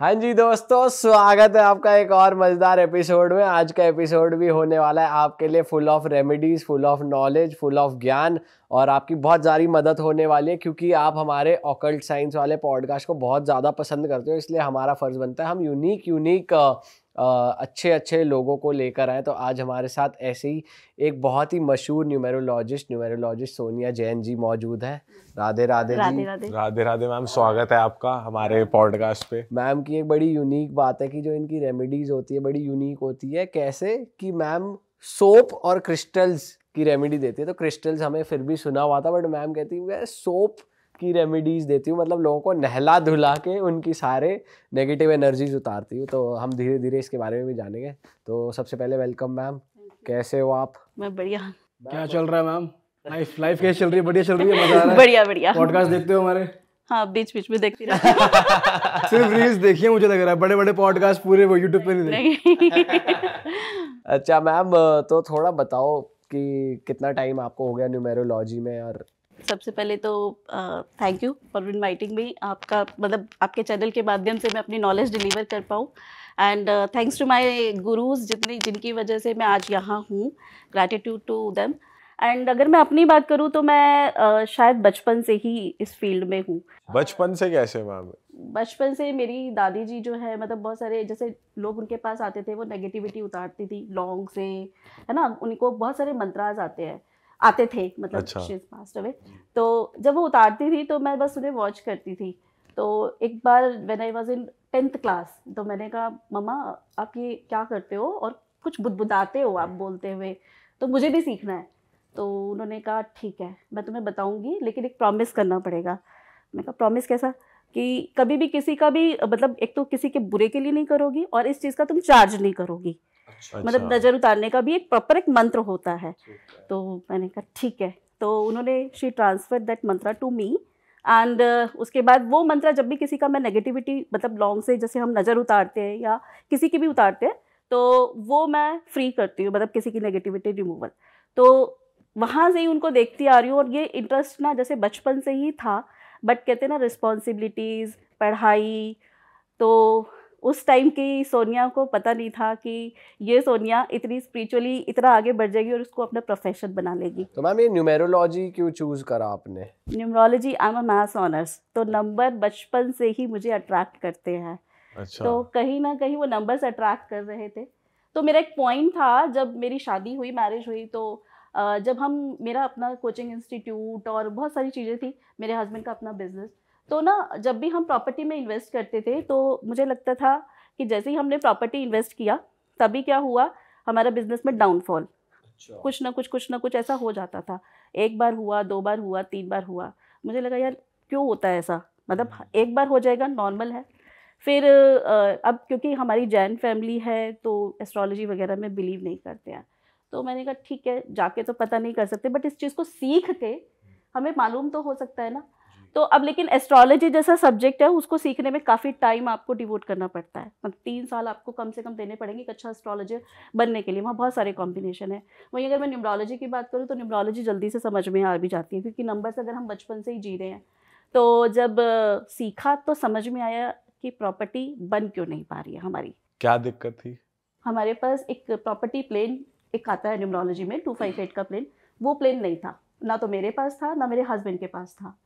हाँ जी दोस्तों स्वागत है आपका एक और मज़ेदार एपिसोड में आज का एपिसोड भी होने वाला है आपके लिए full of remedies full of knowledge full of ज्ञान और आपकी बहुत सारी मदद होने वाली है क्योंकि आप हमारे ऑकल्ट साइंस वाले पॉडकास्ट को बहुत ज़्यादा पसंद करते हो इसलिए हमारा फ़र्ज़ बनता है हम यूनिक यूनिक अच्छे अच्छे लोगों को लेकर आए तो आज हमारे साथ ऐसे ही एक बहुत ही मशहूर न्यूमेरोलॉजिस्ट न्यूमेरोलॉजिस्ट सोनिया जैन जी मौजूद हैं राधे राधे राधे राधे राधे राधे मैम स्वागत है आपका हमारे पॉडकास्ट पे मैम की एक बड़ी यूनिक बात है कि जो इनकी रेमेडीज होती है बड़ी यूनिक होती है कैसे कि मैम सोप और क्रिस्टल्स की रेमेडी देती है तो क्रिस्टल्स हमें फिर भी सुना हुआ था बट मैम कहती है सोप की रेमेडीज़ देती हूँ मतलब लोगों को नहला धुला के उनकी सारे नेगेटिव एनर्जीज उतारती हूँ तो हम धीरे धीरे इसके बारे में भी जानेंगे तो सबसे पहले वेलकम मैम कैसे हो आप मैं बढ़िया क्या चल रहा है मैम लाइफ लाइफ कैसे चल रही है बढ़िया चल रही है मजा आ रहा है बढ़िया बढ़िया पॉडकास्ट देखते हो हमारे हाँ बीच बीच में देखती रहती सिर्फ रील्स देखिए मुझे लग रहा है बड़े बड़े पॉडकास्ट पूरे वो यूट्यूब पे नहीं देखे अच्छा मैम तो थोड़ा बताओ कि कितना टाइम आपको हो गया न्यूमेरोलॉजी में और सबसे पहले तो thank you for inviting me आपका मतलब आपके चैनल के माध्यम से मैं अपनी नॉलेज डिलीवर कर पाऊँ and thanks to my gurus जितनी जिनकी वजह से मैं आज यहाँ हूँ ग्रैटिट्यूड टू देम एंड अगर मैं अपनी बात करूँ तो मैं uh, शायद बचपन से ही इस फील्ड में हूँ बचपन से कैसे मैम बचपन से मेरी दादी जी जो है मतलब बहुत सारे जैसे लोग उनके पास आते थे वो नेगेटिविटी उतारती थी लॉन्ग से है ना उनको बहुत सारे मंत्राज आते हैं आते थे मतलब अच्छा। अवे तो जब वो उतारती थी तो मैं बस उन्हें वॉच करती थी तो एक बार when I was in tenth class तो मैंने कहा मम्मा आप ये क्या करते हो और कुछ बुदबुदाते हो आप बोलते हुए तो मुझे भी सीखना है तो उन्होंने कहा ठीक है मैं तुम्हें बताऊंगी लेकिन एक प्रॉमिस करना पड़ेगा मैंने कहा प्रॉमिस कैसा कि कभी भी किसी का भी मतलब एक तो किसी के बुरे के लिए नहीं करोगी और इस चीज़ का तुम चार्ज नहीं करोगी अच्छा। मतलब नज़र उतारने का भी एक प्रॉपर एक मंत्र होता है तो मैंने कहा ठीक है तो उन्होंने she transfer that mantra to me and uh, उसके बाद वो मंत्र जब भी किसी का मैं नेगेटिविटी मतलब लॉन्ग से जैसे हम नज़र उतारते हैं या किसी की भी उतारते हैं तो वो मैं फ्री करती हूँ मतलब किसी की नेगेटिविटी रिमूवल तो वहाँ से ही उनको देखती आ रही हूँ और ये इंटरेस्ट ना जैसे बचपन से ही था बट कहते ना रिस्पॉन्सिबिलिटीज़ पढ़ाई तो उस टाइम की सोनिया को पता नहीं था कि ये सोनिया इतनी स्पिरिचुअली इतना आगे बढ़ जाएगी और उसको अपना प्रोफेशन बना लेगी तो मैम ये न्यूमेरोलॉजी क्यों चूज करा आपने numerology I am maths honours तो नंबर हाँ। बचपन से ही मुझे अट्रैक्ट करते हैं अच्छा। तो कहीं ना कहीं वो नंबर्स अट्रैक्ट कर रहे थे तो मेरा एक पॉइंट था जब मेरी शादी हुई मैरिज हुई तो जब हम मेरा अपना कोचिंग इंस्टीट्यूट और बहुत सारी चीज़ें थी मेरे हस्बैंड का अपना बिजनेस तो ना जब भी हम प्रॉपर्टी में इन्वेस्ट करते थे तो मुझे लगता था कि जैसे ही हमने प्रॉपर्टी इन्वेस्ट किया तभी क्या हुआ हमारा बिजनेस में डाउनफॉल अच्छा। कुछ ना कुछ कुछ ना कुछ ऐसा हो जाता था एक बार हुआ दो बार हुआ तीन बार हुआ मुझे लगा यार क्यों होता है ऐसा मतलब हम्म। एक बार हो जाएगा नॉर्मल है फिर अब क्योंकि हमारी जैन फैमिली है तो एस्ट्रोलॉजी वगैरह में बिलीव नहीं करते हैं तो मैंने कहा ठीक है जाके तो पता नहीं कर सकते बट इस चीज़ को सीख के हम्म। हमें मालूम तो हो सकता है ना तो अब लेकिन एस्ट्रोलॉजी जैसा सब्जेक्ट है उसको सीखने में काफ़ी टाइम आपको डिवोट करना पड़ता है मतलब तीन साल आपको कम से कम देने पड़ेंगे एक अच्छा एस्ट्रोलॉजर बनने के लिए वहाँ बहुत सारे कॉम्बिनेशन है वहीं अगर मैं न्यूमरोलॉजी की बात करूँ तो न्यूमरोलॉजी जल्दी से समझ में आ भी जाती है क्योंकि नंबर्स अगर हम बचपन से ही जी रहे हैं तो जब सीखा तो समझ में आया कि प्रॉपर्टी बन क्यों नहीं पा रही है हमारी क्या दिक्कत थी हमारे पास एक प्रॉपर्टी प्लेन एक आता है न्यूमरोलॉजी में टू फाइव एट का प्लेन वो प्लेन नहीं था ना तो मेरे पास था ना मेरे हस्बैंड के पास था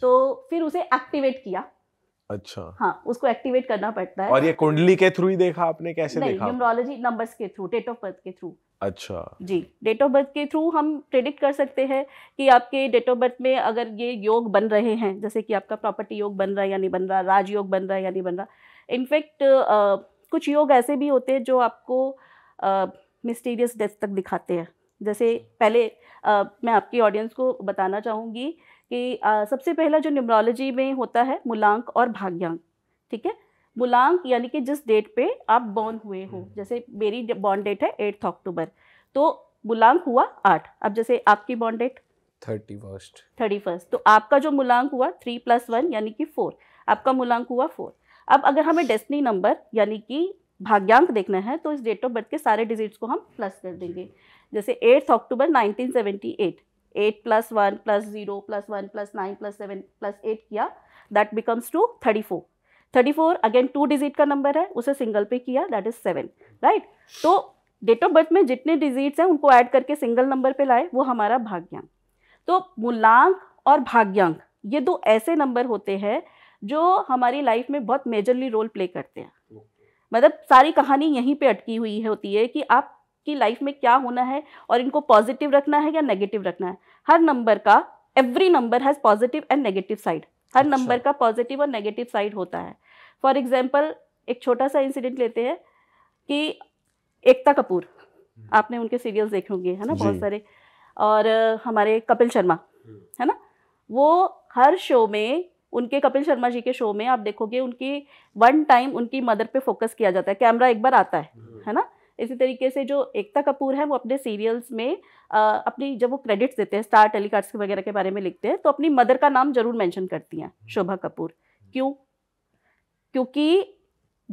तो फिर उसे एक्टिवेट किया अच्छा हाँ उसको एक्टिवेट करना पड़ता है और ये कुंडली के थ्रू ही देखा आपने कैसे नहीं, देखा न्यूमरोलॉजी नंबर्स के थ्रू डेट ऑफ बर्थ के थ्रू अच्छा जी डेट ऑफ बर्थ के थ्रू हम प्रेडिक्ट कर सकते हैं कि आपके डेट ऑफ बर्थ में अगर ये योग बन रहे हैं जैसे कि आपका प्रॉपर्टी योग बन रहा है या नहीं बन रहा राजयोग बन रहा है या नहीं बन रहा इनफैक्ट कुछ योग ऐसे भी होते हैं जो आपको मिस्टीरियस डेथ तक दिखाते हैं जैसे अच्छा। पहले आ, मैं आपकी ऑडियंस को बताना चाहूँगी कि आ, सबसे पहला जो न्यूमरोलॉजी में होता है मूलांक और भाग्यांक ठीक है मूलांक यानी कि जिस डेट पे आप बॉर्न हुए हो हम्म। जैसे मेरी बॉर्न डेट है एट्थ अक्टूबर तो मूलांक हुआ आठ अब जैसे आपकी born date thirty first thirty first तो आपका जो मूलांक हुआ थ्री प्लस वन यानी कि फोर आपका मूलांक हुआ फोर अब अगर हमें डेस्टनी नंबर यानी कि भाग्यांक देखना है तो इस डेट ऑफ बर्थ के सारे डिजिट्स को हम प्लस कर देंगे जैसे eighth October eight eight plus one plus zero plus one plus nine plus seven plus eight किया that becomes to thirty four thirty four again two digit का number है उसे सिंगल पे किया दैट इज सेवन राइट तो date of birth में जितने digits हैं उनको ऐड करके सिंगल नंबर पे लाए वो हमारा भाग्यांक तो मूलांक और भाग्यांक ये दो ऐसे नंबर होते हैं जो हमारी लाइफ में बहुत मेजरली रोल प्ले करते हैं मतलब सारी कहानी यहीं पे अटकी हुई है होती है कि आप की लाइफ में क्या होना है और इनको पॉजिटिव रखना है या नेगेटिव रखना है हर नंबर का every number has positive and negative side हर नंबर अच्छा। का पॉजिटिव और नेगेटिव साइड होता है फॉर एग्जाम्पल एक छोटा सा इंसिडेंट लेते हैं कि एकता कपूर हम्म। आपने उनके सीरियल्स देखे होंगे है ना बहुत सारे और हमारे कपिल शर्मा हम्म। है ना वो हर शो में उनके कपिल शर्मा जी के शो में आप देखोगे उनकी वन टाइम उनकी मदर पे फोकस किया जाता है कैमरा एक बार आता है हम्म। है ना इसी तरीके से जो एकता कपूर है वो अपने सीरियल्स में आ, अपनी जब वो क्रेडिट्स देते हैं स्टार टेलीकास्ट वगैरह के बारे में लिखते हैं तो अपनी मदर का नाम जरूर मेंशन करती हैं हम्म। शोभा कपूर हम्म। क्यों क्योंकि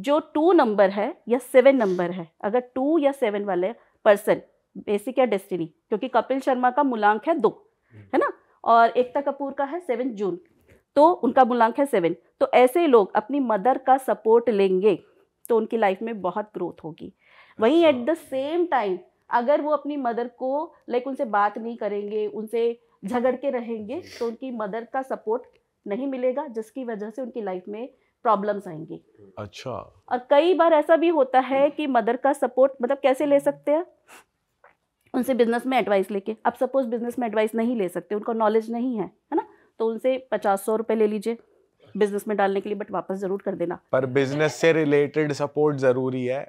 जो टू नंबर है या सेवन नंबर है अगर टू या सेवन वाले पर्सन बेसिक या डेस्टिनी क्योंकि कपिल शर्मा का मूलांक है दो हम्म। है ना और एकता कपूर का है सेवन जून तो उनका मूलांक है सेवन तो ऐसे लोग अपनी मदर का सपोर्ट लेंगे तो उनकी लाइफ में बहुत ग्रोथ होगी वहीं एट द सेम टाइम अगर वो अपनी मदर को लाइक उनसे बात नहीं करेंगे उनसे झगड़ के रहेंगे तो उनकी मदर का सपोर्ट नहीं मिलेगा जिसकी वजह से उनकी लाइफ में प्रॉब्लम्स आएंगी अच्छा और कई बार ऐसा भी होता है कि मदर का सपोर्ट मतलब कैसे ले हम्म। सकते हैं उनसे बिजनेस में एडवाइस लेके अब सपोज बिजनेस में एडवाइस नहीं ले सकते उनको नॉलेज नहीं है है ना तो उनसे पचास सौ रुपए ले लीजिए बिजनेस में डालने के लिए बट वापस जरूर कर देना पर बिजनेस से रिलेटेड सपोर्ट जरूरी है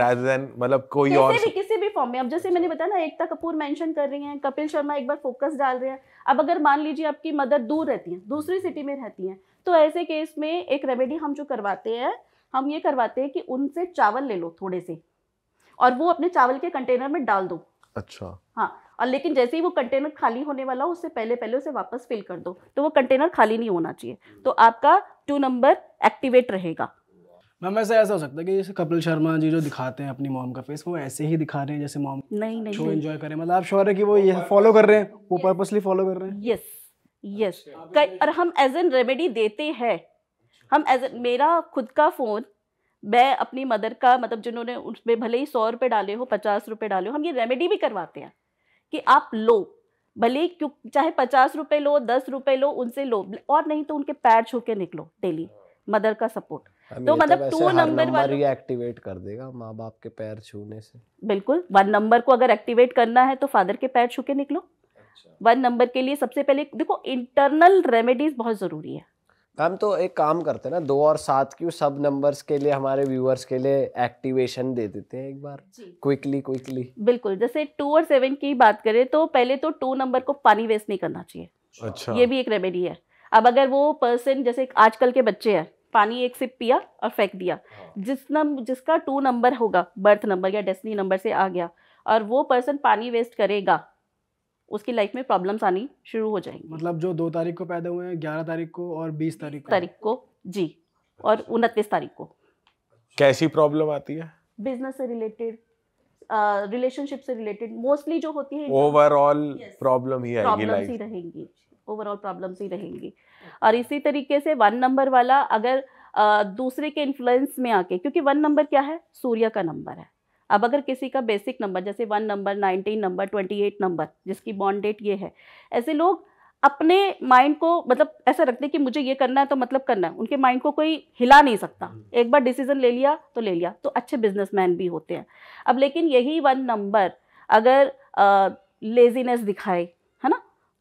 हाँ। मतलब कोई और भी किसी भी फॉर्म में अब जैसे मैंने बताया ना एकता कपूर मेंशन कर रही हैं कपिल शर्मा एक बार फोकस डाल रहे हैं अब अगर मान लीजिए आपकी मदर दूर रहती हैं दूसरी सिटी में रहती हैं तो ऐसे केस में एक रेमेडी हम जो करवाते हैं हम ये करवाते हैं कि उनसे चावल ले लो थोड़े से और वो अपने चावल के कंटेनर में डाल दो अच्छा हाँ और लेकिन जैसे ही वो कंटेनर खाली होने वाला हो उससे पहले पहले उसे वापस फिल कर दो तो वो कंटेनर खाली नहीं होना चाहिए तो आपका टू नंबर एक्टिवेट रहेगा मैम ऐसा ऐसा हो सकता है कि जैसे कपिल शर्मा जी जो दिखाते हैं अपनी मॉम का फेस वो ऐसे ही दिखा रहे हैं जैसे मॉम नहीं नहीं शो एंजॉय करें मतलब आप श्योर है कि वो ये फॉलो कर रहे हैं वो पर्पसली फॉलो कर रहे हैं यस यस और हम एज एन रेमेडी देते हैं हम एज मेरा खुद का फ़ोन मैं अपनी मदर का मतलब जिन्होंने उसमें भले ही सौ रुपये डाले हो पचास रुपये डाले हो हम ये रेमेडी भी करवाते हैं कि आप लो भले क्यों चाहे पचास रुपये लो दस रुपये लो उनसे लो और नहीं तो उनके पैर छू के निकलो डेली मदर का सपोर्ट तो, तो मतलब टू नंबर वाला एक्टिवेट कर देगा माँ बाप के पैर छूने से बिल्कुल वन नंबर को अगर एक्टिवेट करना है तो फादर के पैर छू के निकलो वन अच्छा। नंबर के लिए सबसे पहले देखो इंटरनल रेमेडीज बहुत ज़रूरी है मैम तो एक काम करते हैं ना दो और सात की सब नंबर्स के लिए हमारे व्यूअर्स के लिए एक्टिवेशन दे देते हैं एक बार क्विकली क्विकली बिल्कुल जैसे टू और सेवन की बात करें तो पहले तो टू नंबर को पानी वेस्ट नहीं करना चाहिए अच्छा ये भी एक रेमेडी है अब अगर वो पर्सन जैसे आजकल के बच्चे हैं पानी एक सिप पिया और फेंक दिया हाँ। जिस नम जिसका टू नंबर होगा बर्थ नंबर या डेस्टिनी नंबर से आ गया और वो पर्सन पानी वेस्ट करेगा उसकी लाइफ में प्रॉब्लम्स आनी शुरू हो जाएंगी मतलब जो दो तारीख को पैदा हुए हैं ग्यारह तारीख को और बीस तारीख तारीख को जी और अच्छा। उनतीस तारीख को कैसी प्रॉब्लम आती है बिजनेस से रिलेटेड रिलेशनशिप से रिलेटेड मोस्टली जो होती है ओवरऑल प्रॉब्लम ही आएगी लाइफ रहेंगी ओवरऑल प्रॉब्लम्स ही रहेंगी और इसी तरीके से वन नंबर वाला अगर आ, दूसरे के इन्फ्लुएंस में आके क्योंकि वन नंबर क्या है सूर्य का नंबर है अब अगर किसी का बेसिक नंबर जैसे one number nineteen number twenty eight number जिसकी बॉन्डेट डेट ये है ऐसे लोग अपने माइंड को मतलब ऐसा रखते कि मुझे ये करना है तो मतलब करना है उनके माइंड को कोई हिला नहीं सकता हम्म। एक बार डिसीजन ले लिया तो ले लिया तो अच्छे बिजनेसमैन भी होते हैं अब लेकिन यही वन नंबर अगर लेजीनेस दिखाए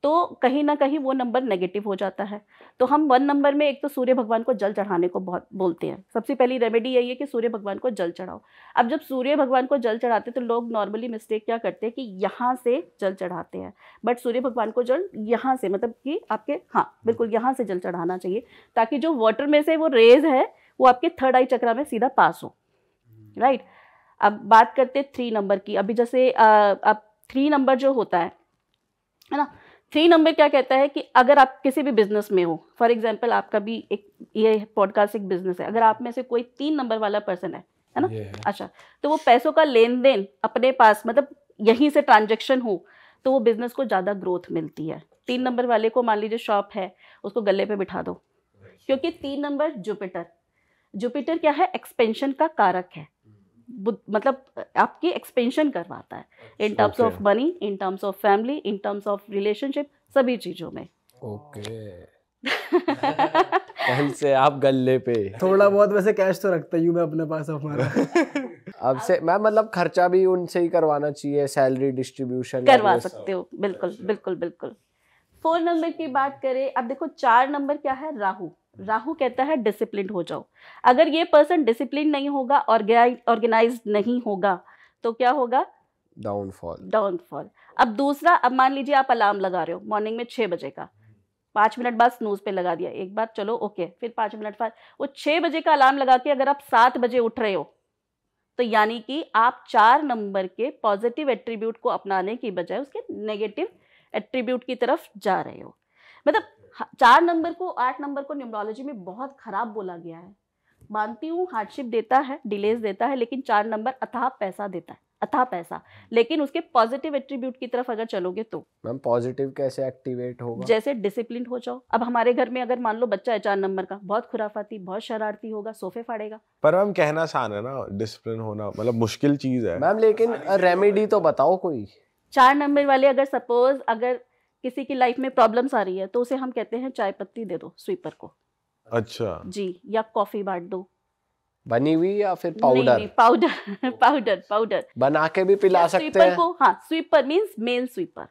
तो कहीं ना कहीं वो नंबर नेगेटिव हो जाता है तो हम वन नंबर में एक तो सूर्य भगवान को जल चढ़ाने को बहुत बोलते हैं सबसे पहली रेमेडी यही है कि सूर्य भगवान को जल चढ़ाओ अब जब सूर्य भगवान को जल चढ़ाते हैं तो लोग नॉर्मली मिस्टेक क्या करते हैं कि यहाँ से जल चढ़ाते हैं बट सूर्य भगवान को जल यहाँ से मतलब कि आपके हाँ हम्म। बिल्कुल यहाँ से जल चढ़ाना चाहिए ताकि जो वाटर में से वो रेज है वो आपके थर्ड आई चक्रा में सीधा पास हो राइट हम्म। अब बात करते थ्री नंबर की अभी जैसे अब थ्री नंबर जो होता है है ना थ्री नंबर क्या कहता है कि अगर आप किसी भी बिजनेस में हो फॉर एग्जाम्पल आपका भी एक ये पॉडकास्ट एक बिजनेस है अगर आप में से कोई तीन नंबर वाला पर्सन है है ना yeah. अच्छा तो वो पैसों का लेन देन अपने पास मतलब यहीं से ट्रांजेक्शन हो तो वो बिजनेस को ज़्यादा ग्रोथ मिलती है तीन नंबर वाले को मान लीजिए शॉप है उसको गले पे बिठा दो क्योंकि तीन नंबर जुपिटर जुपिटर क्या है एक्सपेंशन का कारक है मतलब आपकी एक्सपेंशन करवाता है in terms of money in terms of family in terms of relationship सभी चीज़ों में ओके okay. से आप गले पे थोड़ा बहुत वैसे कैश तो रखता हूँ मैं अपने पास हमारा अब से मैं मतलब खर्चा भी उनसे ही करवाना चाहिए सैलरी डिस्ट्रीब्यूशन करवा सकते हो बिल्कुल अच्छा। बिल्कुल बिल्कुल फोर नंबर की बात करें अब देखो चार नंबर क्या है राहु राहु कहता है डिसिप्लिन हो जाओ अगर ये पर्सन डिसिप्लिन नहीं होगा ऑर्गेनाइज नहीं होगा तो क्या होगा डाउनफॉल डाउनफॉल अब दूसरा अब मान लीजिए आप अलार्म लगा रहे हो मॉर्निंग में छः बजे का पाँच मिनट बाद स्नूज पे लगा दिया एक बार चलो ओके फिर पाँच मिनट बाद वो छः बजे का अलार्म लगा के अगर आप सात बजे उठ रहे हो तो यानी कि आप चार नंबर के पॉजिटिव एट्रीब्यूट को अपनाने की बजाय उसके नेगेटिव एट्रीब्यूट की तरफ जा रहे हो मतलब चार नंबर को आठ नंबर को न्यूमरोलॉजी में बहुत खराब बोला गया है मानती हूँ हार्डशिप देता है डिलेज देता है लेकिन चार नंबर अथाह पैसा देता है अथाह पैसा लेकिन उसके पॉजिटिव एट्रीब्यूट की तरफ अगर चलोगे तो मैम पॉजिटिव कैसे एक्टिवेट होगा जैसे डिसिप्लिन हो जाओ अब हमारे घर में अगर मान लो बच्चा है चार नंबर का बहुत खुराफाती बहुत शरारती होगा सोफे फाड़ेगा पर मैम कहना आसान है ना डिसिप्लिन होना मतलब मुश्किल चीज है मैम लेकिन रेमेडी तो बताओ कोई चार नंबर वाले अगर सपोज अगर किसी की लाइफ में प्रॉब्लम्स आ रही है तो उसे हम कहते हैं चाय पत्ती दे दो स्वीपर को अच्छा जी या कॉफी बांट दो बनी हुई या फिर पाउडर पाउडर पाउडर पाउडर बना के भी पिला सकते हैं को हाँ sweeper means male sweeper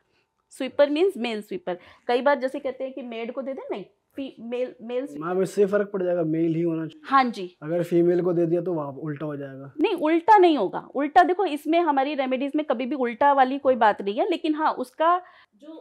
sweeper means male sweeper कई बार जैसे कहते हैं कि मेड को दे दे नहीं मेल मेल मैम इससे फर्क पड़ जाएगा मेल ही होना चाहिए हाँ जी अगर फीमेल को दे दिया तो वहाँ उल्टा हो जाएगा नहीं उल्टा नहीं होगा उल्टा देखो इसमें हमारी रेमेडीज में कभी भी उल्टा वाली कोई बात नहीं है लेकिन हाँ उसका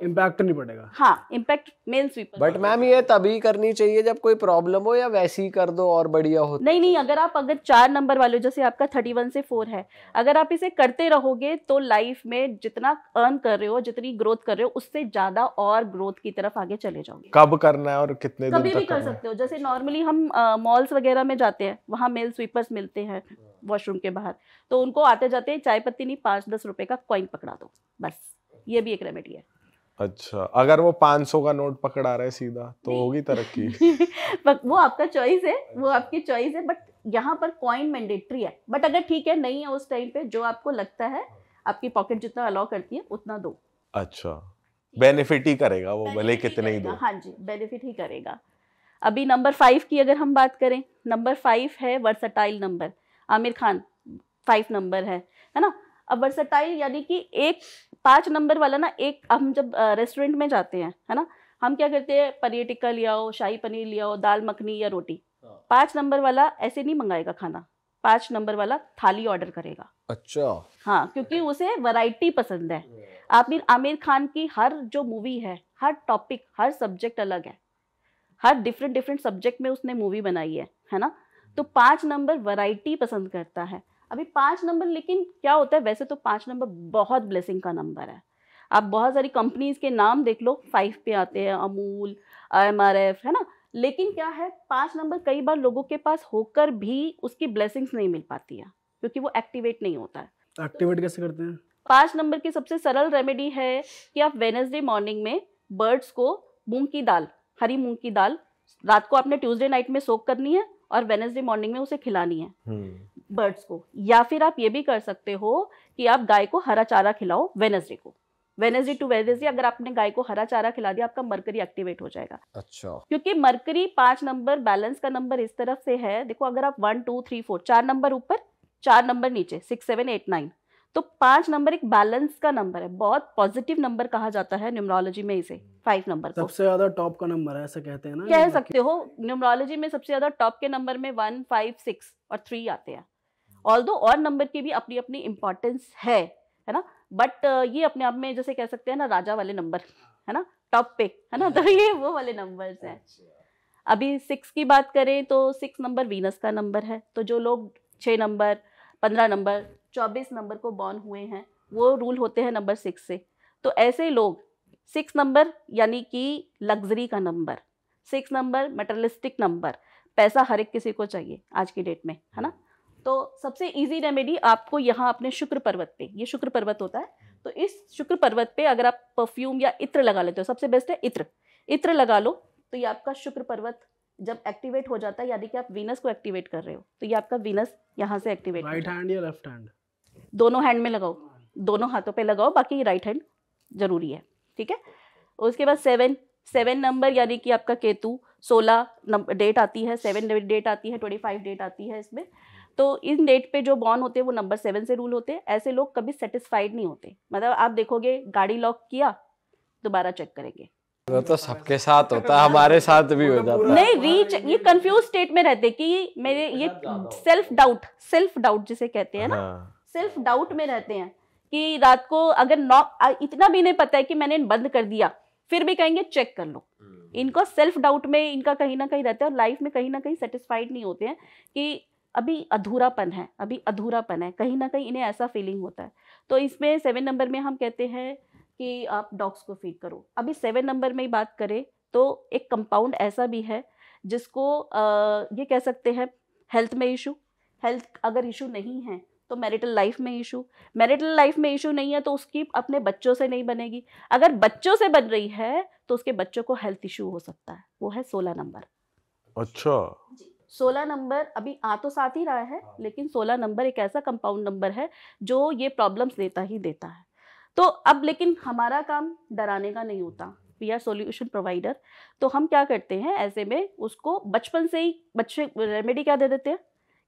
इम्पैक्ट नहीं पड़ेगा हाँ impact male sweeper but ma'am ये तभी करनी चाहिए जब कोई प्रॉब्लम हो या वैसी कर दो और बढ़िया हो नहीं नहीं अगर आप अगर चार नंबर वाले जैसे आपका थर्टी वन से फोर है अगर आप इसे करते रहोगे तो लाइफ में जितना अर्न कर रहे हो जितनी ग्रोथ कर रहे हो उससे ज्यादा और ग्रोथ की तरफ आगे चले जाओगे कब करना है और कितने कभी भी कर सकते हो जैसे नॉर्मली हम मॉल्स वगैरह में जाते हैं वहाँ मेल स्वीपर्स मिलते हैं वॉशरूम के बाहर तो उनको आते जाते चाय पत्ती नहीं पाँच दस रुपए का कॉइन पकड़ा दो बस ये भी एक रेमेडी है अच्छा अगर वो 500 का नोट पकड़ा रहे सीधा तो होगी तरक्की वो आपका चॉइस है वो अच्छा। आपकी चॉइस है बट यहाँ पर कॉइन मैंडेटरी है बट अगर ठीक है नहीं है उस टाइम पे जो आपको लगता है आपकी पॉकेट जितना अलाउ करती है उतना दो अच्छा बेनिफिट ही करेगा वो भले कितने ही दो हाँ जी बेनिफिट ही करेगा अभी नंबर फाइव की अगर हम बात करें नंबर फाइव है versatile number Aamir Khan five number है है ना अब वर्सेटाइल यानी कि एक पाँच नंबर वाला ना एक हम जब रेस्टोरेंट में जाते हैं है ना हम क्या करते हैं पनीर टिक्का ले आओ शाही पनीर ले आओ दाल मखनी या रोटी हाँ। पाँच नंबर वाला ऐसे नहीं मंगाएगा खाना पाँच नंबर वाला थाली ऑर्डर करेगा अच्छा हाँ क्योंकि उसे वैरायटी पसंद है आमिर आमिर खान की हर जो मूवी है हर टॉपिक हर सब्जेक्ट अलग है हर डिफरेंट डिफरेंट सब्जेक्ट में उसने मूवी बनाई है है ना तो पाँच नंबर वैरायटी पसंद करता है अभी पाँच नंबर लेकिन क्या होता है वैसे तो पाँच नंबर बहुत ब्लेसिंग का नंबर है आप बहुत सारी कंपनीज के नाम देख लो फाइव पे आते हैं अमूल एम है ना लेकिन क्या है पाँच नंबर कई बार लोगों के पास होकर भी उसकी ब्लेसिंग्स नहीं मिल पाती है क्योंकि वो एक्टिवेट नहीं होता है एक्टिवेट कैसे करते हैं पाँच नंबर की सबसे सरल रेमेडी है कि आप वेनसडे मॉर्निंग में बर्ड्स को मूंग की दाल हरी मूंग की दाल रात को आपने ट्यूसडे नाइट में सोक करनी है और वेनसडे मॉर्निंग में उसे खिलानी है हम्म। बर्ड्स को या फिर आप ये भी कर सकते हो कि आप गाय को हरा चारा खिलाओ वेनजडे को वेनेसडे टू वेनजडे अगर आपने गाय को हरा चारा खिला दिया आपका मरकरी एक्टिवेट हो जाएगा अच्छा क्योंकि मरकरी पांच नंबर बैलेंस का नंबर इस तरफ से है देखो अगर आप वन टू थ्री फोर चार नंबर ऊपर चार नंबर नीचे सिक्स सेवन एट नाइन तो पांच नंबर एक बैलेंस का नंबर है बहुत पॉजिटिव नंबर कहा जाता है न्यूमरोलॉजी में इसे फाइव नंबर सबसे ज्यादा टॉप का नंबर है ऐसा कहते हैं ना कह सकते हो न्यूमरोलॉजी में सबसे ज्यादा टॉप के नंबर में वन फाइव सिक्स और थ्री आते हैं ऑल दो और नंबर की भी अपनी अपनी इम्पॉर्टेंस है है ना बट uh, ये अपने आप में जैसे कह सकते हैं ना राजा वाले नंबर है ना टॉप पे है ना तो ये वो वाले नंबर्स हैं अच्छा। अभी सिक्स की बात करें तो सिक्स नंबर वीनस का नंबर है तो जो लोग छः नंबर पंद्रह नंबर चौबीस नंबर को बॉर्न हुए हैं वो रूल होते हैं नंबर सिक्स से तो ऐसे लोग सिक्स नंबर यानी कि लग्जरी का number six number materialistic number पैसा हर एक किसी को चाहिए आज की डेट में है ना तो सबसे इजी रेमेडी आपको यहाँ अपने शुक्र पर्वत पे ये शुक्र पर्वत होता है तो इस शुक्र पर्वत पे अगर आप परफ्यूम या इत्र लगा लेते हो सबसे बेस्ट है इत्र इत्र लगा लो तो ये आपका शुक्र पर्वत जब एक्टिवेट हो जाता है यानी कि आप वीनस को एक्टिवेट कर रहे हो तो ये आपका वीनस यहाँ से एक्टिवेट राइट हैंड या लेफ्ट हैंड दोनों हैंड में लगाओ दोनों हाथों पे लगाओ बाकी राइट हैंड जरूरी है ठीक है उसके बाद सेवन सेवन नंबर यानी कि आपका केतु सोलह डेट आती है सेवन डेट आती है ट्वेंटी फाइव डेट आती है इसमें तो इन डेट पे जो बॉर्न होते हैं वो नंबर सेवन से रूल होते हैं ऐसे लोग कभी सेटिस्फाइड नहीं होते मतलब आप देखोगे गाड़ी लॉक किया दोबारा चेक करेंगे वो तो सबके साथ होता है हमारे साथ भी हो जाता है नहीं रीच ये कंफ्यूज स्टेट में रहते कि मेरे ये सेल्फ डाउट सेल्फ डाउट जिसे कहते हैं ना सेल्फ हाँ। डाउट में रहते हैं कि रात को अगर नॉक इतना भी नहीं पता है कि मैंने बंद कर दिया फिर भी कहेंगे चेक कर लो हम्म। इनको सेल्फ डाउट में इनका कहीं ना कहीं रहता है और लाइफ में कहीं ना कहीं सेटिस्फाइड नहीं होते हैं कि अभी अधूरापन है अभी अधूरापन है कहीं ना कहीं इन्हें ऐसा फीलिंग होता है तो इसमें सेवन नंबर में हम कहते हैं कि आप डॉग्स को फीड करो अभी सेवन नंबर में बात करें तो एक कंपाउंड ऐसा भी है जिसको आ, ये कह सकते हैं हेल्थ में इशू हेल्थ अगर इशू नहीं है तो मैरिटल लाइफ में इशू मैरिटल लाइफ में इशू नहीं है तो उसकी अपने बच्चों से नहीं बनेगी अगर बच्चों से बन रही है तो उसके बच्चों को हेल्थ इशू हो सकता है वो है सोलह नंबर अच्छा जी सोलह नंबर अभी आ तो साथ ही रहा है हाँ। लेकिन सोलह नंबर एक ऐसा कंपाउंड नंबर है जो ये प्रॉब्लम्स देता ही देता है तो अब लेकिन हमारा काम डराने का नहीं होता वी आर सोल्यूशन प्रोवाइडर तो हम क्या करते हैं ऐसे में उसको बचपन से ही बच्चे रेमेडी क्या दे देते हैं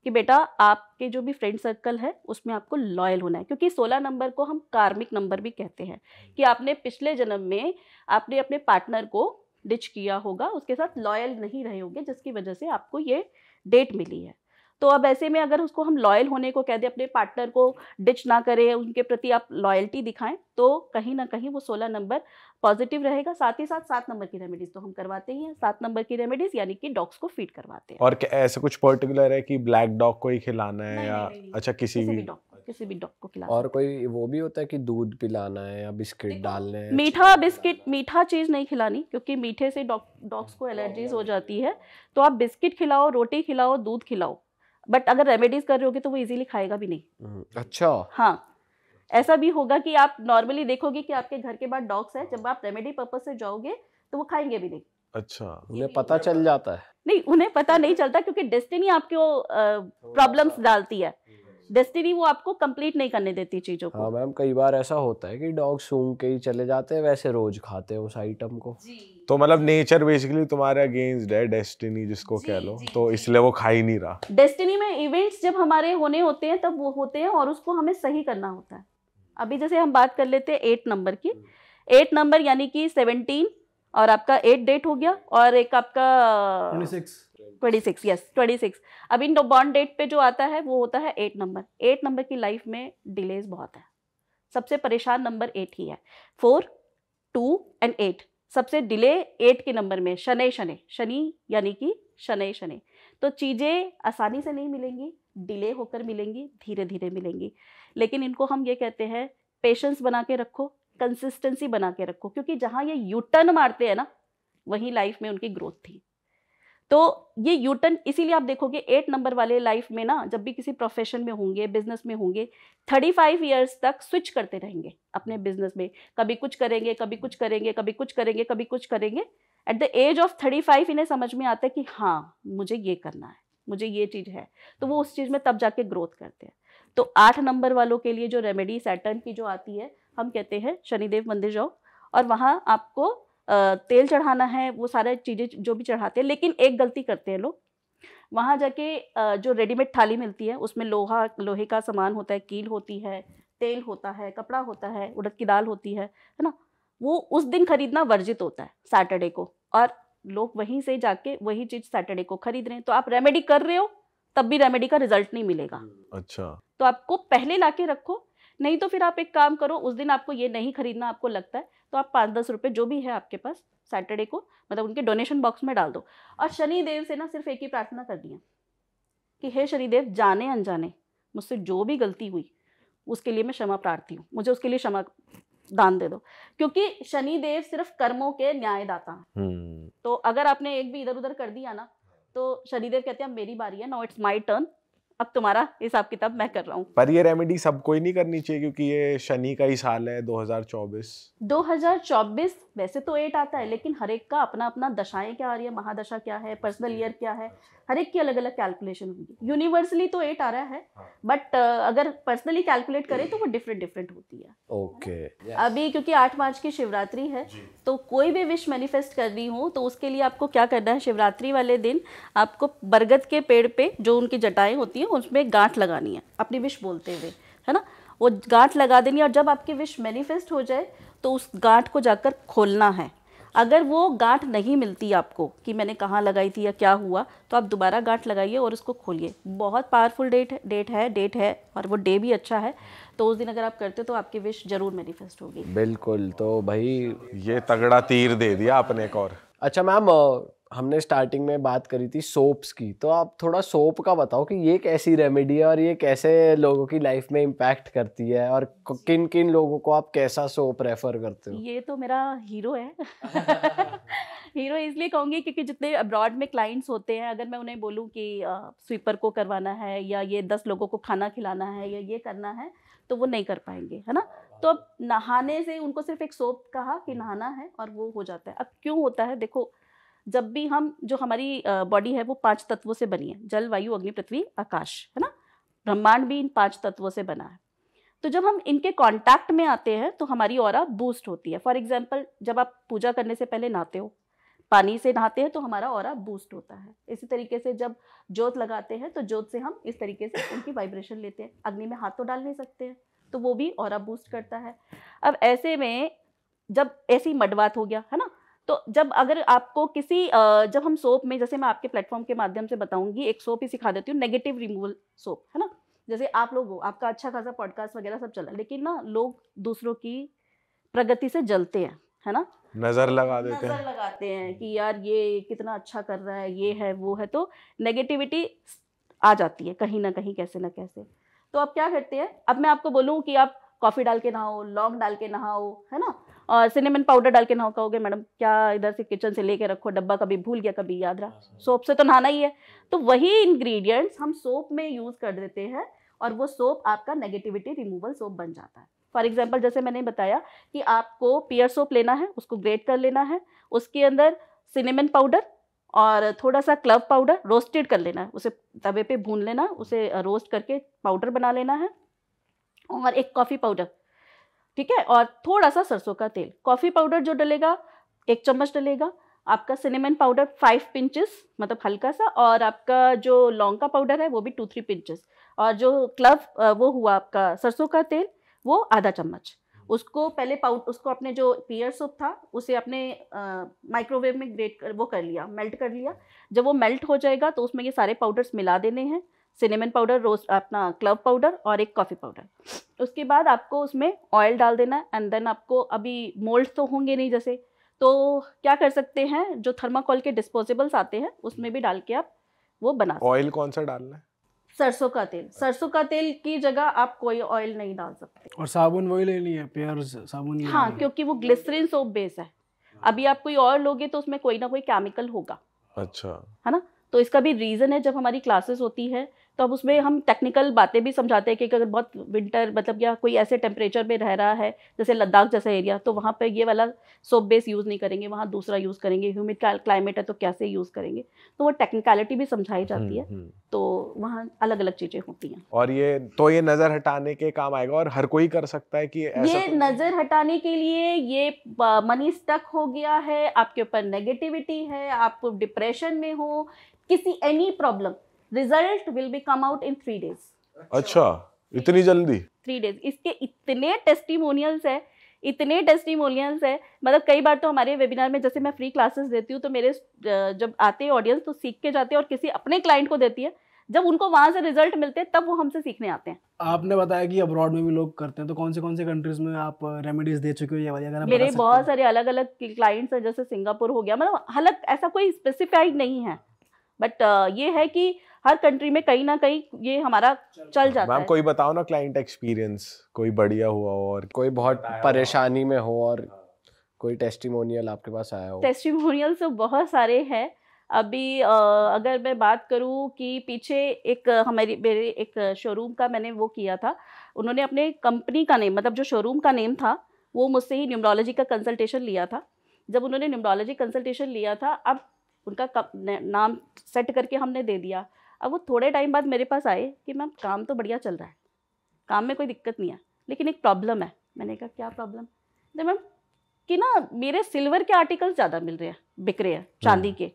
कि बेटा आपके जो भी फ्रेंड सर्कल है उसमें आपको लॉयल होना है क्योंकि सोलह नंबर को हम कार्मिक नंबर भी कहते हैं हाँ। कि आपने पिछले जन्म में आपने अपने पार्टनर को डिच किया होगा उसके साथ लॉयल नहीं रहे होंगे जिसकी वजह से आपको ये डेट मिली है तो अब ऐसे में अगर उसको हम लॉयल होने को कह दें अपने पार्टनर को डिच ना करें उनके प्रति आप लॉयल्टी दिखाएं तो कहीं ना कहीं वो सोलह नंबर पॉजिटिव रहेगा साथ ही साथ सात नंबर की रेमेडीज तो हम करवाते ही हैं सात नंबर की रेमेडीज यानी कि डॉग्स को फीड करवाते हैं और ऐसा कुछ पर्टिकुलर है कि ब्लैक डॉग को ही खिलाना है या अच्छा किसी भी डॉग किसी भी डॉग को खिला और कोई वो भी होता है कि दूध पिलाना है या बिस्किट डालना है मीठा अच्छा। बिस्किट मीठा चीज़ नहीं खिलानी क्योंकि मीठे से डॉग्स को एलर्जीज हो जाती है तो आप बिस्किट खिलाओ रोटी खिलाओ दूध खिलाओ बट अगर रेमेडीज कर रहे होगे तो वो इजीली खाएगा भी नहीं हम्म। अच्छा हाँ ऐसा भी होगा कि आप नॉर्मली देखोगे कि आपके घर के बाद डॉग्स हैं जब आप रेमेडी पर्पज से जाओगे तो वो खाएंगे भी नहीं अच्छा उन्हें पता चल जाता है नहीं उन्हें पता नहीं चलता क्योंकि डेस्टिनी आपको प्रॉब्लम्स डालती है डेस्टिनी वो आपको कंप्लीट नहीं करने देती चीजों को हाँ मैम कई बार ऐसा होता है कि डॉग सूंघ के ही चले जाते हैं वैसे रोज खाते हैं उस आइटम को जी। तो मतलब नेचर बेसिकली तुम्हारे अगेंस्ट है डेस्टिनी जिसको कह लो तो इसलिए वो खा ही नहीं रहा डेस्टिनी में इवेंट्स जब हमारे होने होते हैं तब वो होते हैं और उसको हमें सही करना होता है अभी जैसे हम बात कर लेते हैं एट नंबर की एट नंबर यानी कि सेवनटीन और आपका एट डेट हो गया और एक आपका 26. Twenty six yes twenty six अब इन बॉन्ड डेट पे जो आता है वो होता है एट नंबर एट नंबर की लाइफ में डिलेज बहुत है सबसे परेशान नंबर एट ही है फोर टू एंड एट सबसे डिले एट के नंबर में शनि शनि शनि यानी कि शनि शनि तो चीज़ें आसानी से नहीं मिलेंगी डिले होकर मिलेंगी धीरे धीरे मिलेंगी लेकिन इनको हम ये कहते हैं पेशेंस बना के रखो कंसिस्टेंसी बना के रखो क्योंकि जहाँ ये यूटर्न मारते हैं ना वहीं लाइफ में उनकी ग्रोथ थी तो ये यूटर्न इसीलिए आप देखोगे एट नंबर वाले लाइफ में ना जब भी किसी प्रोफेशन में होंगे बिजनेस में होंगे थर्टी फाइव ईयर्स तक स्विच करते रहेंगे अपने बिजनेस में कभी कुछ करेंगे कभी कुछ करेंगे कभी कुछ करेंगे कभी कुछ करेंगे at the age of thirty five इन्हें समझ में आता है कि हाँ मुझे ये करना है मुझे ये चीज़ है तो वो उस चीज़ में तब जाके ग्रोथ करते हैं तो आठ नंबर वालों के लिए जो रेमेडी सैटर्न की जो आती है हम कहते हैं शनिदेव मंदिर जाओ और वहाँ आपको तेल चढ़ाना है वो सारे चीज़ें जो भी चढ़ाते हैं लेकिन एक गलती करते हैं लोग वहाँ जाके जो रेडीमेड थाली मिलती है उसमें लोहा लोहे का सामान होता है कील होती है तेल होता है कपड़ा होता है उड़द की दाल होती है है ना वो उस दिन खरीदना वर्जित होता है सैटरडे को और लोग वहीं से जाके वही चीज़ सैटरडे को खरीद रहे हैं तो आप रेमेडी कर रहे हो तब भी रेमेडी का रिजल्ट नहीं मिलेगा अच्छा तो आपको पहले ला रखो नहीं तो फिर आप एक काम करो उस दिन आपको ये नहीं खरीदना आपको लगता है तो आप पाँच दस रुपये जो भी है आपके पास सैटरडे को मतलब उनके डोनेशन बॉक्स में डाल दो और शनिदेव से ना सिर्फ एक ही प्रार्थना कर है कि हे शनिदेव जाने अनजाने मुझसे जो भी गलती हुई उसके लिए मैं क्षमा प्रार्थी हूँ मुझे उसके लिए क्षमा दान दे दो क्योंकि शनिदेव सिर्फ कर्मों के न्यायदाता हैं हम्म। तो अगर आपने एक भी इधर उधर कर दिया ना तो शनिदेव कहते हैं मेरी बारी है नाउ इट्स माई टर्न अब तुम्हारा हिसाब किताब मैं कर रहा हूँ पर ये रेमेडी सब कोई नहीं करनी चाहिए क्योंकि ये शनि का ही साल है 2024 2024 वैसे तो एट आता है लेकिन हर एक का अपना अपना दशाएं क्या आ रही है महादशा क्या है पर्सनल ईयर क्या है हर एक की अलग अलग कैलकुलेशन होगी यूनिवर्सली तो एट आ रहा है बट हाँ। अगर पर्सनली कैलकुलेट करें तो वो डिफरेंट डिफरेंट होती है ओके अभी क्योंकि आठ मार्च की शिवरात्रि है तो कोई भी विश मैनिफेस्ट कर रही हूँ तो उसके लिए आपको क्या करना है शिवरात्रि वाले दिन आपको बरगद के पेड़ पे जो उनकी जटाएं होती है उसमें गांठ लगानी है अपनी विश बोलते हुए है ना वो गांठ लगा देनी है और जब आपकी विश मैनिफेस्ट हो जाए तो उस गांठ को जाकर खोलना है अगर वो गांठ नहीं मिलती आपको कि मैंने कहाँ लगाई थी या क्या हुआ तो आप दोबारा गांठ लगाइए और उसको खोलिए बहुत पावरफुल डेट डेट है डेट है और वो डे भी अच्छा है तो उस दिन अगर आप करते हो तो आपकी विश जरूर मैनिफेस्ट होगी बिल्कुल तो भाई ये तगड़ा तीर दे दिया आपने एक और अच्छा मैम हमने स्टार्टिंग में बात करी थी सोप्स की तो आप थोड़ा सोप का बताओ कि ये कैसी रेमेडी है और ये कैसे लोगों की लाइफ में इम्पैक्ट करती है और किन किन लोगों को आप कैसा सोप रेफर करते हो ये तो मेरा हीरो है हीरो इसलिए कहूँगी क्योंकि जितने अब्रॉड में क्लाइंट्स होते हैं अगर मैं उन्हें बोलूँ कि स्वीपर को करवाना है या ये दस लोगों को खाना खिलाना है या ये करना है तो वो नहीं कर पाएंगे है ना तो अब नहाने से उनको सिर्फ एक सोप कहा कि हम्म। नहाना है और वो हो जाता है अब क्यों होता है देखो जब भी हम जो हमारी बॉडी है वो पांच तत्वों से बनी है जल वायु अग्नि पृथ्वी आकाश है ना ब्रह्मांड भी इन पांच तत्वों से बना है तो जब हम इनके कांटेक्ट में आते हैं तो हमारी और बूस्ट होती है फॉर एग्जाम्पल जब आप पूजा करने से पहले नहाते हो पानी से नहाते हैं तो हमारा और बूस्ट होता है इसी तरीके से जब जोत लगाते हैं तो जोत से हम इस तरीके से उनकी वाइब्रेशन लेते हैं अग्नि में हाथ तो डाल नहीं सकते हैं तो वो भी और बूस्ट करता है अब ऐसे में जब ऐसी मडवात हो गया है ना तो जब अगर आपको किसी जब हम सोप में जैसे मैं आपके प्लेटफॉर्म के माध्यम से बताऊंगी एक सोप ही सिखा देती हूँ नेगेटिव रिमूवल सोप है ना जैसे आप लोग हो आपका अच्छा खासा पॉडकास्ट वगैरह सब चला लेकिन ना लोग दूसरों की प्रगति से जलते हैं है ना नजर लगा देते नजर हैं लगाते हैं कि यार ये कितना अच्छा कर रहा है ये है वो है तो नेगेटिविटी आ जाती है कहीं ना कहीं कैसे ना कैसे तो आप क्या करते हैं अब मैं आपको बोलूँ कि आप कॉफ़ी डाल के नहाओ लौंग डाल के नहाओ है ना और सिनेमन पाउडर डाल के नहा कहोगे मैडम क्या इधर से किचन से लेके रखो डब्बा कभी भूल गया कभी याद रहा सोप हाँ, हाँ। से तो नहाना ही है तो वही इंग्रेडिएंट्स हम सोप में यूज़ कर देते हैं और वो सोप आपका नेगेटिविटी रिमूवल सोप बन जाता है फॉर एग्जाम्पल जैसे मैंने बताया कि आपको पियर सोप लेना है उसको ग्रेट कर लेना है उसके अंदर सिनेमन पाउडर और थोड़ा सा क्लव पाउडर रोस्टेड कर लेना है उसे तवे पे भून लेना उसे रोस्ट करके पाउडर बना लेना है और एक कॉफ़ी पाउडर ठीक है और थोड़ा सा सरसों का तेल कॉफ़ी पाउडर जो डलेगा एक चम्मच डलेगा आपका सिनेमन पाउडर फाइव पिंचेस मतलब हल्का सा और आपका जो लौंग का पाउडर है वो भी टू थ्री पिंचेस और जो क्लव वो हुआ आपका सरसों का तेल वो आधा चम्मच उसको पहले पाउड उसको अपने जो पियर सोप था उसे अपने माइक्रोवेव में ग्रेट कर वो कर लिया मेल्ट कर लिया जब वो मेल्ट हो जाएगा तो उसमें ये सारे पाउडर्स मिला देने हैं सिनेमन पाउडर रोस्ट अपना क्लब पाउडर और एक कॉफ़ी पाउडर उसके बाद आपको उसमें ऑयल डाल देना एंड देन आपको अभी मोल्ड तो होंगे नहीं जैसे तो क्या कर सकते हैं जो थर्माकोल के डिस्पोजेबल्स आते हैं उसमें भी डाल के आप वो बना ऑयल कौन सा डालना है सरसों का तेल सरसों का तेल की जगह आप कोई ऑयल नहीं डाल सकते और साबुन वही ले लिया प्योर साबुन हाँ क्योंकि वो ग्लिसरीन सोप बेस है अभी आप कोई और लोगे तो उसमें कोई ना कोई केमिकल होगा अच्छा है ना तो इसका भी रीज़न है जब हमारी क्लासेस होती है तो अब उसमें हम टेक्निकल बातें भी समझाते हैं कि अगर बहुत विंटर मतलब या कोई ऐसे टेम्परेचर में रह रहा है जैसे लद्दाख जैसा एरिया तो वहाँ पर ये वाला सोप बेस यूज़ नहीं करेंगे वहाँ दूसरा यूज़ करेंगे ह्यूमिड क्लाइमेट है तो कैसे यूज़ करेंगे तो वो टेक्निकलिटी भी समझाई जाती है हम्म, हम्म। तो वहाँ अलग अलग चीज़ें होती हैं और ये तो ये नज़र हटाने के काम आएगा और हर कोई कर सकता है कि ये तो- नज़र हटाने के लिए ये मनी स्टक हो गया है आपके ऊपर नेगेटिविटी है आप डिप्रेशन में हो किसी any problem result will be come out in three days अच्छा इतनी जल्दी थ्री डेज इसके इतने टेस्टिमोनियल्स है इतने टेस्टिमोनियल्स है मतलब कई बार तो हमारे वेबिनार में जैसे मैं फ्री क्लासेस देती हूँ तो मेरे जब आते हैं ऑडियंस तो सीख के जाते हैं और किसी अपने क्लाइंट को देती है जब उनको वहाँ से रिजल्ट मिलते हैं तब वो हमसे सीखने आते हैं आपने बताया कि अब्रॉड में भी लोग करते हैं तो कौन से कौन से कंट्रीज में आप रेमेडीज दे चुके हो ये वाली अगर मेरे बहुत सारे अलग अलग क्लाइंट्स हैं जैसे सिंगापुर हो गया मतलब हलक ऐसा कोई स्पेसिफाइड नहीं है बट ये है कि हर कंट्री में कहीं ना कहीं ये हमारा चल जाता है कोई बताओ ना क्लाइंट एक्सपीरियंस कोई बढ़िया हुआ हो और कोई बहुत परेशानी में हो और हाँ। कोई टेस्टिमोनियल आपके पास आया हो टेस्टिमोनियल तो बहुत सारे हैं अभी अगर मैं बात करूं कि पीछे एक हमारी मेरे एक शोरूम का मैंने वो किया था उन्होंने अपने कंपनी का नेम मतलब जो शोरूम का नेम था वो मुझसे ही न्यूमरोलॉजी का कंसल्टेशन लिया था जब उन्होंने न्यूमरोलॉजी कंसल्टेशन लिया था अब उनका नाम सेट करके हमने दे दिया अब वो थोड़े टाइम बाद मेरे पास आए कि मैम काम तो बढ़िया चल रहा है काम में कोई दिक्कत नहीं है लेकिन एक प्रॉब्लम है मैंने कहा क्या प्रॉब्लम तो मैम कि ना मेरे सिल्वर के आर्टिकल ज़्यादा मिल रहे हैं बिक रहे हैं चांदी हम्म। के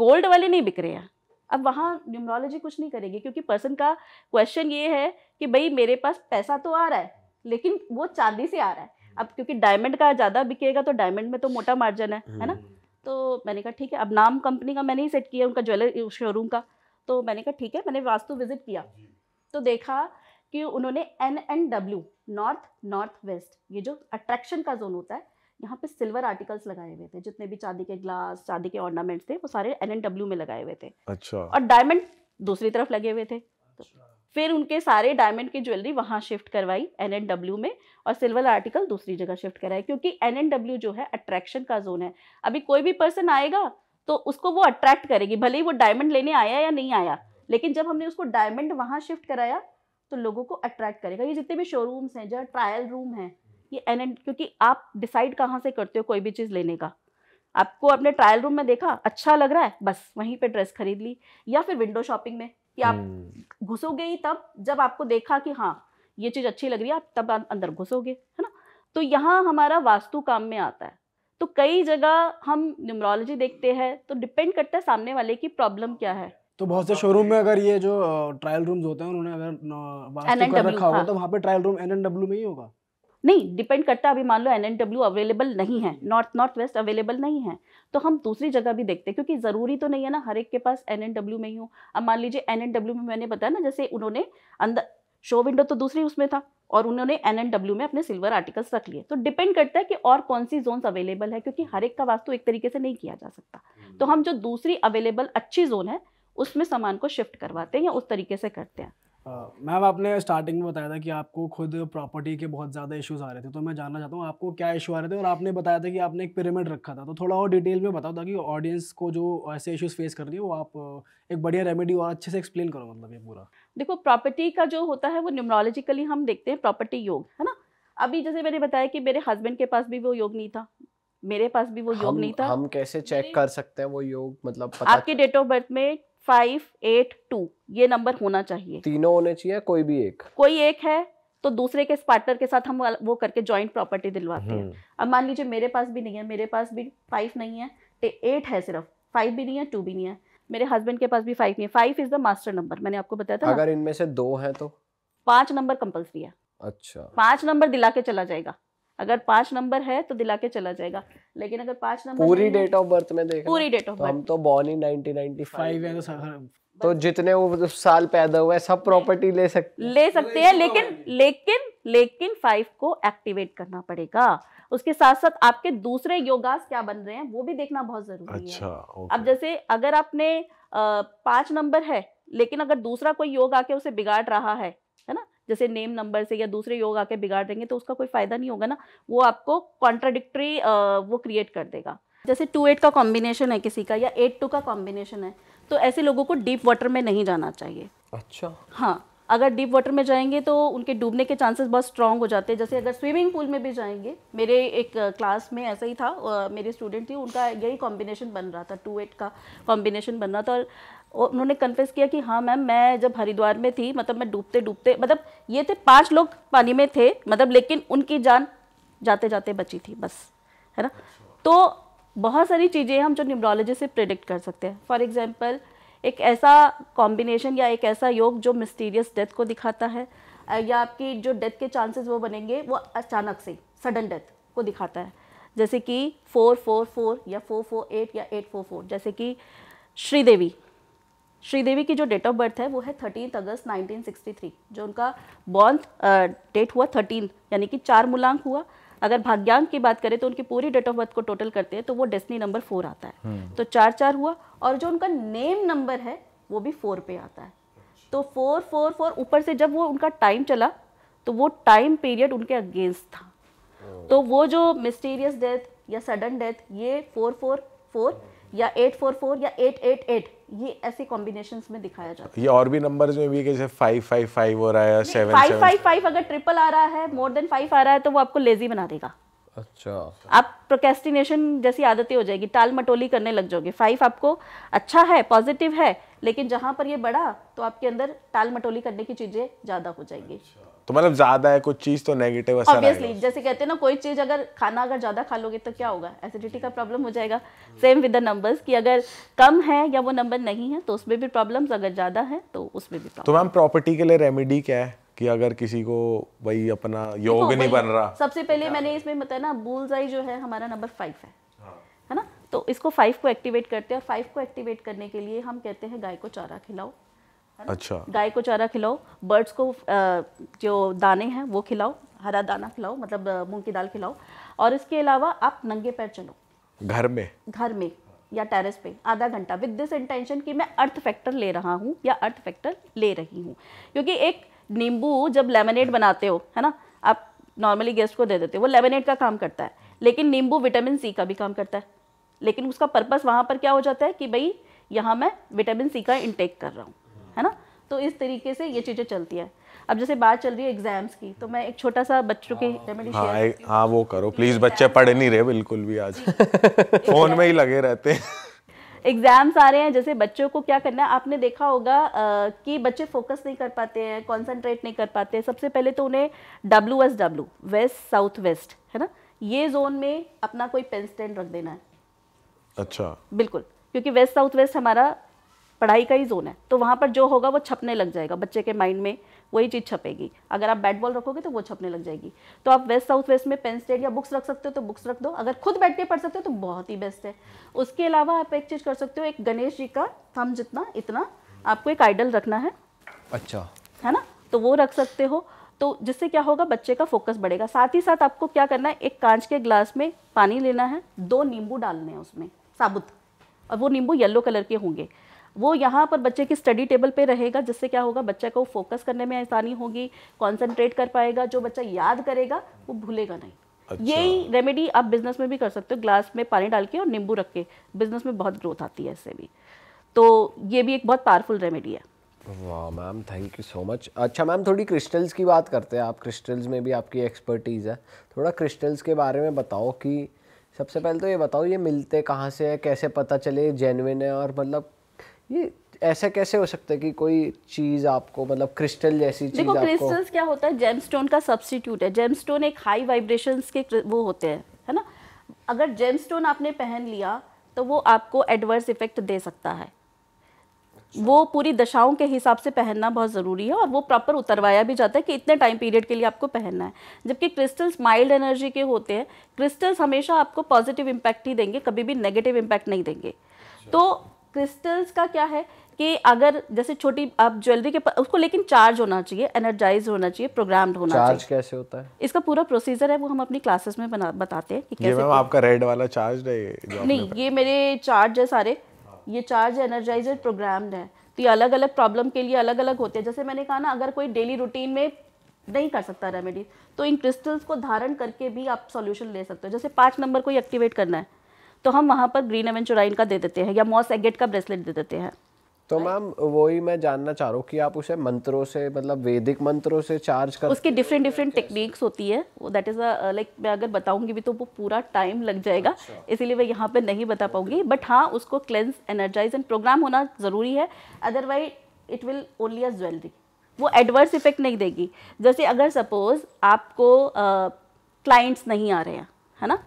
गोल्ड वाले नहीं बिक रहे हैं अब वहाँ न्यूमरोलॉजी कुछ नहीं करेगी क्योंकि पर्सन का क्वेश्चन ये है कि भाई मेरे पास पैसा तो आ रहा है लेकिन वो चांदी से आ रहा है अब क्योंकि डायमंड का ज़्यादा बिकेगा तो डायमंड में तो मोटा मार्जिन है है ना हम्म। तो मैंने कहा ठीक है अब नाम कंपनी का मैंने ही सेट किया उनका ज्वेलरी शोरूम का तो मैंने कहा ठीक है मैंने वास्तु विजिट किया तो देखा कि उन्होंने N N W north north west ये जो अट्रैक्शन का जोन होता है यहाँ पे सिल्वर आर्टिकल्स लगाए हुए थे जितने भी चांदी के ग्लास चांदी के ऑर्नामेंट्स थे वो सारे एन एन डब्ल्यू में लगाए हुए थे अच्छा और डायमंड दूसरी तरफ लगे हुए थे तो अच्छा। फिर उनके सारे डायमंड की ज्वेलरी वहाँ शिफ्ट करवाई एन एन डब्ल्यू में और सिल्वर आर्टिकल दूसरी जगह शिफ्ट कराए क्योंकि एन एन डब्ल्यू जो है अट्रैक्शन का जोन है अभी कोई भी पर्सन आएगा तो उसको वो अट्रैक्ट करेगी भले ही वो डायमंड लेने आया या नहीं आया लेकिन जब हमने उसको डायमंड वहाँ शिफ्ट कराया तो लोगों को अट्रैक्ट करेगा ये जितने भी शोरूम्स हैं जहाँ ट्रायल रूम है ये एन एंड क्योंकि आप डिसाइड कहाँ से करते हो कोई भी चीज़ लेने का आपको अपने ट्रायल रूम में देखा अच्छा लग रहा है बस वहीं पे ड्रेस खरीद ली या फिर विंडो शॉपिंग में कि आप हम्म। घुसोगे ही तब जब आपको देखा कि हाँ ये चीज़ अच्छी लग रही है आप तब अं-, अंदर घुसोगे है ना तो यहाँ हमारा वास्तु काम में आता है तो कई जगह हम न्यूमरोलॉजी देखते हैं तो डिपेंड करता है सामने वाले की प्रॉब्लम क्या है तो बहुत से शोरूम में अगर ये जो ट्रायल रूम्स होते हैं उन्होंने अगर रखा होगा तो हाँ। वहाँ पे ट्रायल रूम एन में ही होगा नहीं डिपेंड करता अभी मान लो एन एन डब्ल्यू अवेलेबल नहीं है नॉर्थ नॉर्थ वेस्ट अवेलेबल नहीं है तो हम दूसरी जगह भी देखते हैं क्योंकि ज़रूरी तो नहीं है ना हर एक के पास एन एन डब्ल्यू में ही हो अब मान लीजिए एन एन डब्ल्यू में मैंने बताया ना जैसे उन्होंने अंदर शो विंडो तो दूसरी उसमें था और उन्होंने एन एन डब्ल्यू में अपने सिल्वर आर्टिकल्स रख लिए तो डिपेंड करता है कि और कौन सी जोन्स अवेलेबल है क्योंकि हर एक का वास्तु एक तरीके से नहीं किया जा सकता हम्म। तो हम जो दूसरी अवेलेबल अच्छी जोन है उसमें सामान को शिफ्ट करवाते हैं या उस तरीके से करते हैं मैम आपने स्टार्टिंग में बताया था कि आपको खुद प्रॉपर्टी के बहुत ज़्यादा इश्यूज आ रहे थे तो मैं जानना चाहता हूँ आपको क्या इशू आ रहे थे और आपने बताया था कि आपने एक पिरामिड रखा था तो थोड़ा और डिटेल में बताओ ताकि ऑडियंस को जो ऐसे इश्यूज फेस कर रही है वो आप एक बढ़िया रेमेडी और अच्छे से एक्सप्लेन करो मतलब ये पूरा देखो प्रॉपर्टी का जो होता है वो न्यूमरोलॉजिकली हम देखते हैं प्रॉपर्टी योग है ना अभी जैसे मैंने बताया कि मेरे हस्बैंड के पास भी वो योग नहीं था मेरे पास भी वो हम, योग नहीं था हम कैसे चेक कर सकते हैं वो योग मतलब पता आपके डेट ऑफ बर्थ में फाइव एट टू ये नंबर होना चाहिए तीनों होने चाहिए कोई भी एक कोई एक है तो दूसरे के पार्टनर के साथ हम वो करके ज्वाइंट प्रॉपर्टी दिलवाते हैं हम्म। अब मान लीजिए मेरे पास भी नहीं है मेरे पास भी फाइव नहीं है एट तो है सिर्फ फाइव भी नहीं है टू भी नहीं है मेरे हस्बैंड के पास भी फाइव नहीं है five is the master number मैंने आपको बताया था अगर इनमें से दो है तो पांच नंबर कंपल्सरी है अच्छा पांच नंबर दिला के चला जाएगा अगर पांच नंबर है तो दिला के चला जाएगा लेकिन अगर पांच नंबर पूरी डेट ऑफ बर्थ में देख पूरी डेट ऑफ बर्थ हम तो बॉर्न इन 1995 है तो सर तो जितने वो साल पैदा हुए सब प्रॉपर्टी ले सकते ले सकते हैं लेकिन लेकिन लेकिन फाइव को एक्टिवेट करना पड़ेगा उसके साथ साथ आपके दूसरे योगास क्या बन रहे हैं वो भी देखना बहुत जरूरी अच्छा, है अब जैसे अगर आपने पांच नंबर है लेकिन अगर दूसरा कोई योग आके उसे बिगाड़ रहा है है ना जैसे नेम नंबर से या दूसरे योग आके बिगाड़ देंगे तो उसका कोई फायदा नहीं होगा ना वो आपको कॉन्ट्राडिक्ट्री वो क्रिएट कर देगा जैसे टू एट का कॉम्बिनेशन है किसी का या एट टू का कॉम्बिनेशन है तो ऐसे लोगों को डीप वाटर में नहीं जाना चाहिए अच्छा हाँ अगर डीप वाटर में जाएंगे तो उनके डूबने के चांसेस बहुत स्ट्रांग हो जाते हैं जैसे अगर स्विमिंग पूल में भी जाएंगे मेरे एक क्लास में ऐसा ही था मेरी मेरे स्टूडेंट थी उनका यही कॉम्बिनेशन बन रहा था टू एट का कॉम्बिनेशन बन रहा था और उन्होंने कन्फेस किया कि हाँ मैम मैं जब हरिद्वार में थी मतलब मैं डूबते डूबते मतलब ये थे पाँच लोग पानी में थे मतलब लेकिन उनकी जान जाते जाते बची थी बस है ना तो बहुत सारी चीज़ें हम जो न्यूमरोलॉजी से प्रिडिक्ट कर सकते हैं फॉर एग्ज़ाम्पल एक ऐसा कॉम्बिनेशन या एक ऐसा योग जो मिस्टीरियस डेथ को दिखाता है या आपकी जो डेथ के चांसेस वो बनेंगे वो अचानक से सडन डेथ को दिखाता है जैसे कि फोर फोर फोर या फोर फोर एट या एट फोर फोर जैसे कि श्रीदेवी श्रीदेवी की जो डेट ऑफ बर्थ है वो है थर्टीन अगस्त 1963 जो उनका बॉर्न डेट हुआ थर्टीन यानी कि चार मूलांक हुआ अगर भाग्यांक की बात करें तो उनकी पूरी डेट ऑफ बर्थ को टोटल करते हैं तो वो डेस्टनी नंबर फोर आता है हम्म। तो चार चार हुआ और जो उनका नेम नंबर है वो भी फोर पे आता है तो फोर फोर फोर ऊपर से जब वो उनका टाइम चला तो वो टाइम पीरियड उनके अगेंस्ट था तो वो जो मिस्टीरियस डेथ या सडन डेथ ये फोर फोर फोर या एट फोर फोर या एट एट एट ये ऐसे कॉम्बिनेशन में दिखाया जाता है ये और भी नंबर में भी जैसे फाइव फाइव फाइव हो रहा है सेवन फाइव फाइव फाइव अगर ट्रिपल आ रहा है मोर देन फाइव आ रहा है तो वो आपको लेजी बना देगा अच्छा आप प्रोकेस्टिनेशन जैसी आदतें हो जाएगी टाल मटोली करने लग जाओगे फाइव आपको अच्छा है पॉजिटिव है लेकिन जहाँ पर ये बढ़ा तो आपके अंदर टाल मटोली करने की चीज़ें ज़्यादा हो जाएंगी अच्छा। तो मतलब ज्यादा है कुछ चीज तो नेगेटिव असर ऑब्वियसली जैसे कहते हैं ना कोई चीज अगर खाना अगर ज्यादा खा लोगे तो क्या होगा एसिडिटी का प्रॉब्लम हो जाएगा सेम विद द नंबर्स कि अगर कम है या वो नंबर नहीं है तो उसमें भी प्रॉब्लम्स अगर ज्यादा है तो उसमें भी तो मैम प्रॉपर्टी के लिए रेमेडी क्या है कि अगर किसी को भाई अपना योग नहीं बन रहा सबसे पहले मैंने इसमें बताया ना बुलजाई जो है हमारा नंबर फाइव है हाँ। है ना तो इसको फाइव को एक्टिवेट करते हैं और फाइव को एक्टिवेट करने के लिए हम कहते हैं गाय को चारा खिलाओ अच्छा गाय को चारा खिलाओ बर्ड्स को जो दाने हैं वो खिलाओ हरा दाना खिलाओ मतलब मूंग की दाल खिलाओ और इसके अलावा आप नंगे पैर चलो घर में घर में या टेरेस पे आधा घंटा विद दिस इंटेंशन कि मैं अर्थ फैक्टर ले रहा हूँ या अर्थ फैक्टर ले रही हूँ क्योंकि एक नींबू जब लेमनेट बनाते हो है ना आप नॉर्मली गेस्ट को दे देते हो वो लेमनेट का काम करता है लेकिन नींबू विटामिन सी का भी काम करता है लेकिन उसका पर्पस वहाँ पर क्या हो जाता है कि भाई यहाँ मैं विटामिन सी का इंटेक कर रहा हूँ है ना तो इस तरीके से ये चीज़ें चलती है अब जैसे बात चल रही है एग्जाम्स की तो मैं एक छोटा सा बच्चों के रेमेडी हाँ, हाँ हाँ वो करो प्लीज बच्चे पढ़ नहीं रहे बिल्कुल भी आज फोन में ही लगे रहते हैं एग्जाम्स आ रहे हैं जैसे बच्चों को क्या करना है आपने देखा होगा आ, कि बच्चे फोकस नहीं कर पाते हैं कॉन्सेंट्रेट नहीं कर पाते हैं सबसे पहले तो उन्हें W S W west south west है ना ये जोन में अपना कोई पेन स्टैंड रख देना है अच्छा बिल्कुल क्योंकि वेस्ट साउथ वेस्ट हमारा पढ़ाई का ही जोन है तो वहाँ पर जो होगा वो छपने लग जाएगा बच्चे के माइंड में वही चीज़ छपेगी अगर आप बैट बॉल रखोगे तो वो छपने लग जाएगी तो आप वेस्ट साउथ वेस्ट में पेन स्टेट या बुक्स रख सकते हो तो बुक्स रख दो अगर खुद बैठ के पढ़ सकते हो तो बहुत ही बेस्ट है उसके अलावा आप एक चीज़ कर सकते हो एक गणेश जी का थम जितना इतना आपको एक आइडल रखना है अच्छा है ना तो वो रख सकते हो तो जिससे क्या होगा बच्चे का फोकस बढ़ेगा साथ ही साथ आपको क्या करना है एक कांच के ग्लास में पानी लेना है दो नींबू डालने हैं उसमें साबुत और वो नींबू येलो कलर के होंगे वो यहाँ पर बच्चे की स्टडी टेबल पे रहेगा जिससे क्या होगा बच्चे को फोकस करने में आसानी होगी कंसंट्रेट कर पाएगा जो बच्चा याद करेगा वो भूलेगा नहीं अच्छा। यही रेमेडी आप बिजनेस में भी कर सकते हो ग्लास में पानी डाल के और नींबू रख के बिजनेस में बहुत ग्रोथ आती है इससे भी तो ये भी एक बहुत पावरफुल रेमेडी है वाह ma'am thank you so much अच्छा मैम थोड़ी क्रिस्टल्स की बात करते हैं आप क्रिस्टल्स में भी आपकी एक्सपर्टीज़ है थोड़ा क्रिस्टल्स के बारे में बताओ कि सबसे पहले तो ये बताओ ये मिलते कहाँ से है कैसे पता चले जेनविन है और मतलब ये ऐसा कैसे हो सकता है कि कोई चीज आपको मतलब क्रिस्टल जैसी चीज देखो क्रिस्टल्स क्या होता है जेमस्टोन का सब्सटीट्यूट है जेमस्टोन एक हाई वाइब्रेशंस के वो होते हैं है ना अगर जेमस्टोन आपने पहन लिया तो वो आपको एडवर्स इफेक्ट दे सकता है वो पूरी दशाओं के हिसाब से पहनना बहुत ज़रूरी है और वो प्रॉपर उतरवाया भी जाता है कि इतने टाइम पीरियड के लिए आपको पहनना है जबकि क्रिस्टल्स माइल्ड एनर्जी के होते हैं क्रिस्टल्स हमेशा आपको पॉजिटिव इम्पैक्ट ही देंगे कभी भी नेगेटिव इम्पैक्ट नहीं देंगे तो क्रिस्टल्स का क्या है कि अगर जैसे छोटी आप ज्वेलरी के उसको लेकिन चार्ज होना चाहिए एनर्जाइज होना चाहिए प्रोग्राम्ड होना चार्ज चाहिए कैसे होता है इसका पूरा प्रोसीजर है वो हम अपनी क्लासेस में बना बताते हैं कि कैसे ये आपका रेड वाला चार्ज है नहीं ये मेरे चार्ज है सारे ये चार्ज एनर्जाइजर प्रोग्राम्ड है तो ये अलग अलग प्रॉब्लम के लिए अलग अलग होते हैं जैसे मैंने कहा ना अगर कोई डेली रूटीन में नहीं कर सकता रेमेडीज तो इन क्रिस्टल्स को धारण करके भी आप सॉल्यूशन ले सकते हो जैसे पाँच नंबर को एक्टिवेट करना है तो हम वहाँ पर ग्रीन एवेंचुराइन का दे देते हैं या मॉस एगेट का ब्रेसलेट दे देते हैं तो मैम वही मैं जानना चाह रहा हूँ कि आप उसे मंत्रों से मतलब वैदिक मंत्रों से चार्ज कर उसकी डिफरेंट डिफरेंट टेक्निक्स होती है दैट इज़ अ लाइक मैं अगर बताऊँगी भी तो वो पूरा टाइम लग जाएगा अच्छा। इसीलिए मैं यहाँ पे नहीं बता पाऊंगी बट हाँ उसको क्लेंस एनर्जाइज एंड प्रोग्राम होना ज़रूरी है otherwise it will only a jewellery वो एडवर्स इफेक्ट नहीं देगी जैसे अगर सपोज़ आपको क्लाइंट्स uh, नहीं आ रहे हैं है ना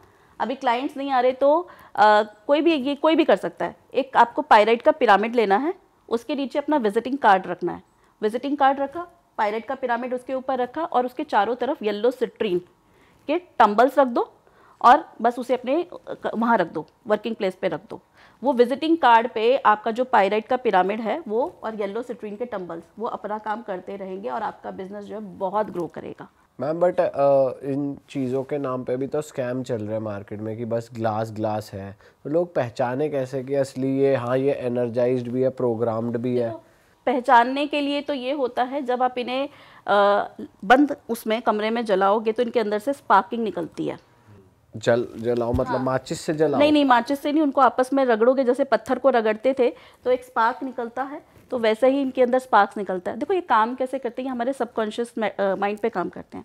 अभी क्लाइंट्स नहीं आ रहे तो आ, कोई भी ये कोई भी कर सकता है एक आपको पायराइट का पिरामिड लेना है उसके नीचे अपना विजिटिंग कार्ड रखना है विजिटिंग कार्ड रखा पायराइट का पिरामिड उसके ऊपर रखा और उसके चारों तरफ येल्लो सिट्रीन के टम्बल्स रख दो और बस उसे अपने वहाँ रख दो वर्किंग प्लेस पे रख दो वो विजिटिंग कार्ड पे आपका जो पायराइट का पिरामिड है वो और येलो सिट्रीन के टम्बल्स वो अपना काम करते रहेंगे और आपका बिजनेस जो है बहुत ग्रो करेगा मैम बट uh, इन चीज़ों के नाम पे भी तो स्कैम चल रहा है मार्केट में कि बस ग्लास ग्लास है तो लोग पहचाने कैसे कि असली ये हाँ ये एनर्जाइज्ड भी है प्रोग्राम्ड भी है पहचानने के लिए तो ये होता है जब आप इन्हें बंद उसमें कमरे में जलाओगे तो इनके अंदर से स्पार्किंग निकलती है जल जलाओ मतलब हाँ। माचिस से जलाओ नहीं नहीं माचिस से नहीं उनको आपस में रगड़ोगे जैसे पत्थर को रगड़ते थे तो एक स्पार्क निकलता है तो वैसे ही इनके अंदर स्पार्क्स निकलता है देखो ये काम कैसे करते हैं हमारे सबकॉन्शियस माइंड पे काम करते हैं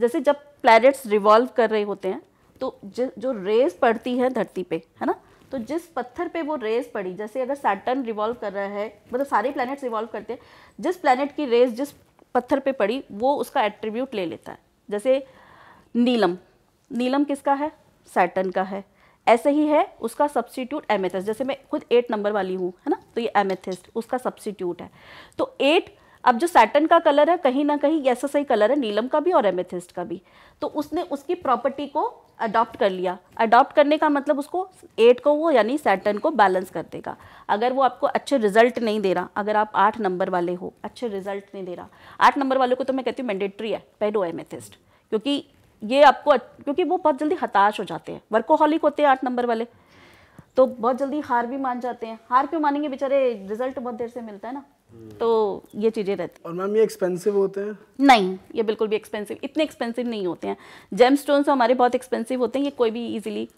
जैसे जब प्लैनेट्स रिवॉल्व कर रहे होते हैं तो जो रेज पड़ती है धरती पे है ना तो जिस पत्थर पे वो रेज पड़ी जैसे अगर सैटर्न रिवॉल्व कर रहा है मतलब सारे प्लैनेट्स रिवॉल्व करते हैं जिस प्लैनेट की रेज जिस पत्थर पे पड़ी वो उसका एट्रीब्यूट ले लेता है जैसे नीलम नीलम किसका है सैटर्न का है ऐसे ही है उसका सब्सिट्यूट एमेथिस्ट जैसे मैं खुद एट नंबर वाली हूँ है ना तो ये एमेथिस्ट उसका सब्सिट्यूट है तो एट अब जो सैटन का कलर है कहीं ना कहीं ऐसा सही कलर है नीलम का भी और एमेथिस्ट का भी तो उसने उसकी प्रॉपर्टी को अडॉप्ट कर लिया अडॉप्ट करने का मतलब उसको एट को वो यानी सैटन को बैलेंस कर देगा अगर वो आपको अच्छे रिजल्ट नहीं दे रहा अगर आप आठ नंबर वाले हो अच्छे रिजल्ट नहीं दे रहा आठ नंबर वाले को तो मैं कहती हूँ मैंडेट्री है पेडो एमेथिस्ट क्योंकि ये आपको क्योंकि वो बहुत जल्दी हताश हो जाते हैं वर्कोहॉलिक होते हैं आठ नंबर वाले तो बहुत जल्दी हार भी मान जाते हैं हार क्यों मानेंगे बेचारे रिजल्ट बहुत देर से मिलता है ना तो ये चीज़ें रहती और मैम ये एक्सपेंसिव होते हैं नहीं ये बिल्कुल भी एक्सपेंसिव इतने एक्सपेंसिव नहीं होते हैं जेम स्टोन तो हमारे बहुत एक्सपेंसिव होते हैं ये कोई भी इजिली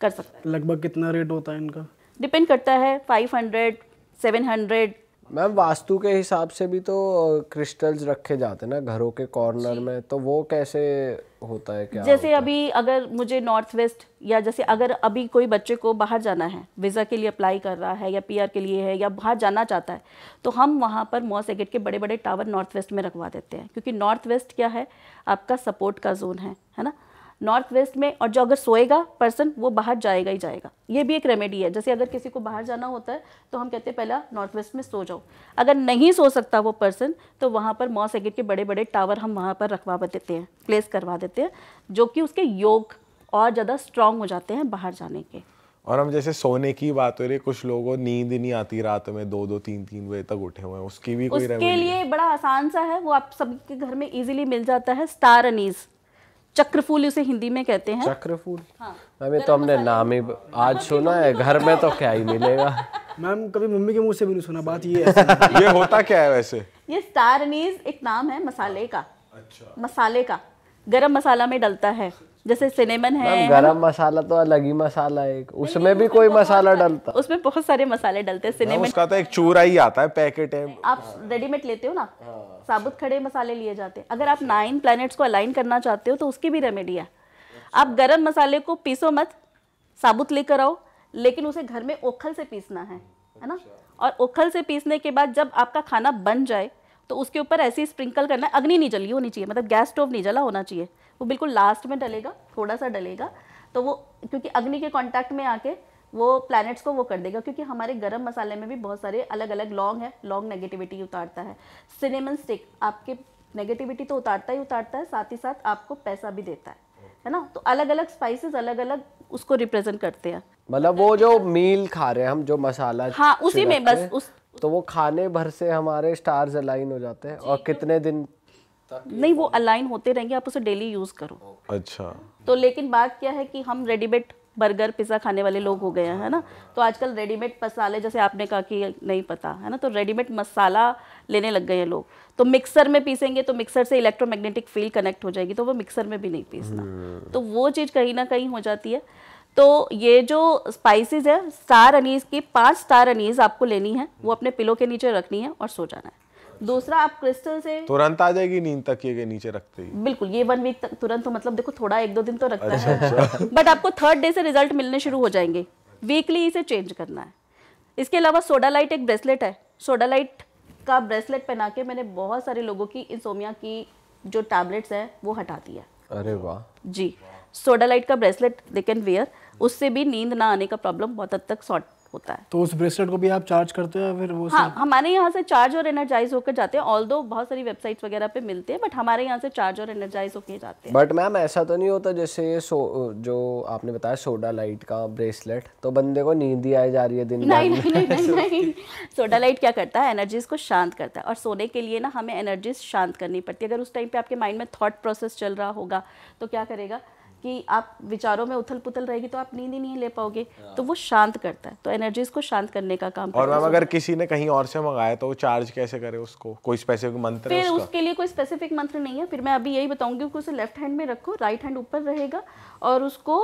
कर सकता है लगभग कितना रेट होता है इनका डिपेंड करता है five hundred seven hundred ma'am vastu के हिसाब से भी तो क्रिस्टल्स रखे जाते हैं ना घरों के कॉर्नर में तो वो कैसे होता है क्या जैसे अभी है? अगर मुझे नॉर्थ वेस्ट या जैसे अगर अभी कोई बच्चे को बाहर जाना है वीज़ा के लिए अप्लाई कर रहा है या पीआर के लिए है या बाहर जाना चाहता है तो हम वहाँ पर मॉस एगेट के बड़े बड़े टावर नॉर्थ वेस्ट में रखवा देते हैं क्योंकि नॉर्थ वेस्ट क्या है आपका सपोर्ट का जोन है है ना नॉर्थ वेस्ट में और जो अगर सोएगा पर्सन वो बाहर जाएगा ही जाएगा ये भी एक रेमेडी है जैसे अगर किसी को बाहर जाना होता है तो हम कहते हैं पहला नॉर्थ वेस्ट में सो जाओ अगर नहीं सो सकता वो पर्सन तो वहाँ पर मॉस एगेट के बड़े बड़े टावर हम वहाँ पर रखवा देते हैं प्लेस करवा देते हैं जो कि उसके योग और ज़्यादा स्ट्रांग हो जाते हैं बाहर जाने के और हम जैसे सोने की बात हो रही है कुछ लोगों नींद नहीं आती रात में दो दो तीन तीन बजे तक उठे हुए हैं उसकी भी कोई उसके लिए बड़ा आसान सा है वो आप सबके घर में इजीली मिल जाता है स्टार अनीज़ चक्रफूल उसे हिंदी में कहते हैं चक्रफूल हाँ। मैम तो हमने नाम ही आज हाँ, सुना है घर में तो क्या ही मिलेगा मैम कभी मम्मी के मुंह से भी नहीं सुना बात ये है ये होता क्या है वैसे ये स्टार एक नाम है मसाले का अच्छा मसाले का गरम मसाला में डलता है जैसे सिनेमन है गरम मसाला तो अलग ही मसाला है उसमें भी कोई मसाला डलता उसमें बहुत सारे मसाले डलते हैं सिनेमन उसका तो एक चूरा ही आता है पैकेट है आप रेडीमेड लेते हो ना हाँ। साबुत खड़े मसाले लिए जाते हैं अगर आप नाइन प्लैनेट्स को अलाइन करना चाहते हो तो उसकी भी रेमेडी है आप गरम मसाले को पीसो मत साबुत लेकर आओ लेकिन उसे घर में ओखल से पीसना है है ना अच्छा। और ओखल से पीसने के बाद जब आपका खाना बन जाए तो उसके ऊपर ऐसी स्प्रिंकल करना अग्नि नहीं जली होनी चाहिए मतलब गैस स्टोव नहीं जला होना चाहिए वो बिल्कुल लास्ट में डलेगा थोड़ा सा डलेगा तो वो क्योंकि अग्नि के कॉन्टैक्ट में आके वो प्लैनेट्स को वो कर देगा क्योंकि हमारे गरम मसाले में भी बहुत सारे अलग अलग लॉन्ग है लॉन्ग नेगेटिविटी उतारता है सिनेमन स्टिक आपके नेगेटिविटी तो उतारता ही उतारता है साथ ही साथ आपको पैसा भी देता है है ना तो अलग अलग स्पाइसेस अलग अलग उसको रिप्रेजेंट करते हैं मतलब वो जो मील खा रहे हैं हम जो मसाला हाँ उसी में बस उस तो वो खाने भर से हमारे स्टार्स अलाइन हो जाते हैं और तो कितने दिन नहीं वो अलाइन होते रहेंगे आप उसे डेली यूज करो अच्छा तो लेकिन बात क्या है कि हम रेडीमेड बर्गर पिज़्ज़ा खाने वाले लोग हो गए हैं ना तो आजकल रेडीमेड मसाले जैसे आपने कहा कि नहीं पता है ना तो रेडीमेड मसाला लेने लग गए हैं लोग तो मिक्सर में पीसेंगे तो मिक्सर से इलेक्ट्रोमैग्नेटिक फील्ड कनेक्ट हो जाएगी तो वो मिक्सर में भी नहीं पीसना हम्म। तो वो चीज़ कहीं ना कहीं हो जाती है तो ये जो स्पाइसेस है स्टार अनीस की पांच स्टार अनीस आपको लेनी है वो अपने पिलो के नीचे रखनी है और सो जाना है दूसरा आप क्रिस्टल से तुरंत आ जाएगी नींद तकिए के नीचे रखते ही बिल्कुल ये वन वीक तक तुरंत तो मतलब देखो थोड़ा एक दो दिन तो रखता अच्छा, है अच्छा। बट आपको थर्ड डे से रिजल्ट मिलने शुरू हो जाएंगे वीकली इसे चेंज करना है इसके अलावा सोडा लाइट एक ब्रेसलेट है सोडा लाइट का ब्रेसलेट पहना के मैंने बहुत सारे लोगों की इंसोमिया की जो टैबलेट्स हैं वो हटा दिया अरे वाह जी सोडा लाइट का ब्रेसलेट दे कैन वेयर उससे भी नींद ना आने का प्रॉब्लम बहुत हद तक सॉर्ट होता है तो उस ब्रेसलेट को भी आप चार्ज करते हैं फिर वो हाँ हमारे यहाँ से चार्ज और एनर्जाइज होकर जाते हैं ऑल दो बहुत सारी वेबसाइट्स वगैरह पे मिलते हैं बट हमारे यहाँ से चार्ज और एनर्जाइज होकर जाते हैं बट मैम ऐसा तो नहीं होता जैसे सो, जो आपने बताया सोडा लाइट का ब्रेसलेट तो बंदे को नींद ही आई जा रही है दिन नहीं नहीं नहीं नहीं सोडा लाइट क्या करता है एनर्जीज को शांत करता है और सोने के लिए ना हमें एनर्जीज शांत करनी पड़ती है अगर उस टाइम पे आपके माइंड में थॉट प्रोसेस चल रहा होगा तो क्या करेगा कि आप विचारों में उथल पुथल रहेगी तो आप नींद ही नहीं ले पाओगे हाँ। तो वो शांत करता है तो एनर्जीज को शांत करने का काम और मैम अगर किसी ने कहीं और से मंगाया तो चार्ज कैसे करे उसको कोई स्पेसिफिक मंत्र फिर उसके लिए कोई स्पेसिफिक मंत्र नहीं है फिर मैं अभी यही बताऊंगी कि उसे लेफ्ट हैंड में रखो राइट हैंड ऊपर रहेगा और उसको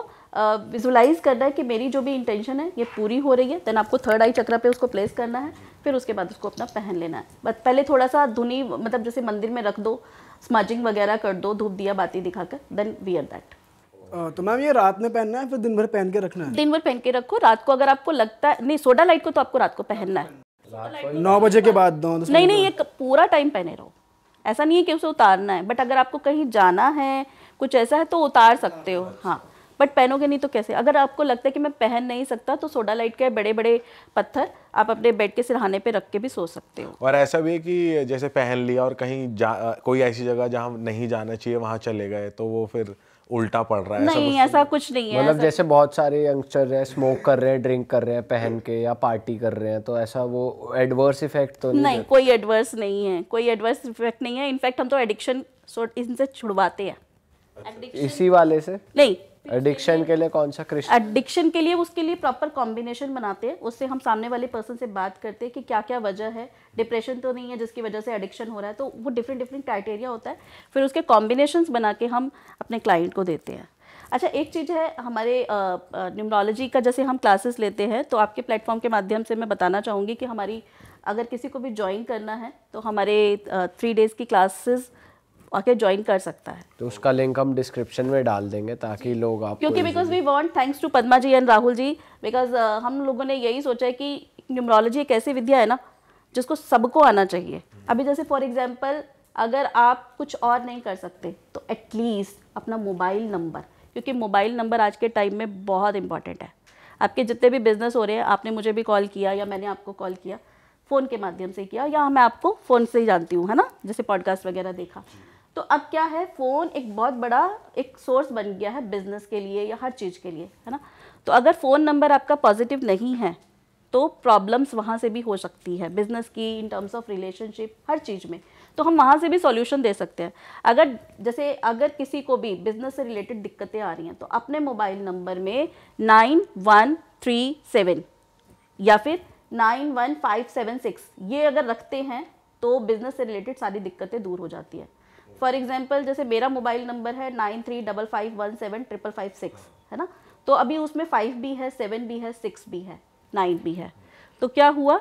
विजुलाइज करना है कि मेरी जो भी इंटेंशन है ये पूरी हो रही है देन आपको थर्ड आई चक्र पे उसको प्लेस करना है फिर उसके बाद उसको अपना पहन लेना है बट पहले थोड़ा सा धुनी मतलब जैसे मंदिर में रख दो स्माजिंग वगैरह कर दो धूप दिया बाती दिखाकर देन वियर दैट तो मैम ये रात में पहनना है फिर दिन भर पहन के रखना है दिन भर पहन के रखो रात को अगर आपको लगता है नहीं सोडा लाइट को तो आपको रात को पहनना है नौ बजे के बाद दो नहीं नहीं ये पूरा टाइम पहने रहो ऐसा नहीं है कि उसे उतारना है बट अगर आपको कहीं जाना है कुछ ऐसा है तो उतार सकते हो हाँ बट पहनोगे नहीं तो कैसे अगर आपको लगता है कि मैं पहन नहीं सकता तो सोडा लाइट के बड़े बड़े पत्थर आप अपने बेड के सिरहाने पे रख के भी सो सकते हो और ऐसा भी है कि जैसे पहन लिया और कहीं जा कोई ऐसी जगह जहाँ नहीं जाना चाहिए वहाँ चले गए तो वो फिर उल्टा पड़ रहा है नहीं ऐसा, ऐसा कुछ नहीं है मतलब जैसे बहुत सारे यंगस्टर है स्मोक कर रहे हैं ड्रिंक कर रहे हैं पहन के या पार्टी कर रहे हैं तो ऐसा वो एडवर्स इफेक्ट तो नहीं, नहीं कोई एडवर्स नहीं है कोई एडवर्स इफेक्ट नहीं है इनफेक्ट हम तो एडिक्शन इनसे छुड़वाते हैं अच्छा, इसी वाले से नहीं एडिक्शन के लिए कौन सा कृष्ण एडिक्शन के लिए उसके लिए प्रॉपर कॉम्बिनेशन बनाते हैं उससे हम सामने वाले पर्सन से बात करते हैं कि क्या क्या वजह है डिप्रेशन तो नहीं है जिसकी वजह से एडिक्शन हो रहा है तो वो डिफरेंट डिफरेंट क्राइटेरिया होता है फिर उसके कॉम्बिनेशन बना के हम अपने क्लाइंट को देते हैं अच्छा एक चीज़ है हमारे न्यूमरोलॉजी का जैसे हम क्लासेस लेते हैं तो आपके प्लेटफॉर्म के माध्यम से मैं बताना चाहूँगी कि हमारी अगर किसी को भी ज्वाइन करना है तो हमारे थ्री डेज़ की क्लासेस आके ज्वाइन कर सकता है तो उसका लिंक हम डिस्क्रिप्शन में डाल देंगे ताकि लोग आप क्योंकि because we want thanks to Padma ji and Rahul ji because uh, हम लोगों ने यही सोचा है कि न्यूमरोलॉजी एक ऐसी विद्या है ना जिसको सबको आना चाहिए अभी जैसे फॉर एग्जाम्पल अगर आप कुछ और नहीं कर सकते तो एटलीस्ट अपना मोबाइल नंबर क्योंकि मोबाइल नंबर आज के टाइम में बहुत इंपॉर्टेंट है आपके जितने भी बिजनेस हो रहे हैं आपने मुझे भी कॉल किया या मैंने आपको कॉल किया फ़ोन के माध्यम से किया या मैं आपको फ़ोन से ही जानती हूँ है ना जैसे पॉडकास्ट वगैरह देखा तो अब क्या है फ़ोन एक बहुत बड़ा एक सोर्स बन गया है बिज़नेस के लिए या हर चीज़ के लिए है ना तो अगर फ़ोन नंबर आपका पॉजिटिव नहीं है तो प्रॉब्लम्स वहाँ से भी हो सकती है बिज़नेस की इन टर्म्स ऑफ रिलेशनशिप हर चीज़ में तो हम वहाँ से भी सॉल्यूशन दे सकते हैं अगर जैसे अगर किसी को भी बिज़नेस से रिलेटेड दिक्कतें आ रही हैं तो अपने मोबाइल नंबर में नाइन वन थ्री सेवन या फिर nine one five seven six ये अगर रखते हैं तो बिज़नेस से रिलेटेड सारी दिक्कतें दूर हो जाती है फॉर एग्जाम्पल जैसे मेरा मोबाइल नंबर है nine three double five one seven triple five six है ना तो अभी उसमें फाइव भी है सेवन भी है सिक्स भी है नाइन भी है तो क्या हुआ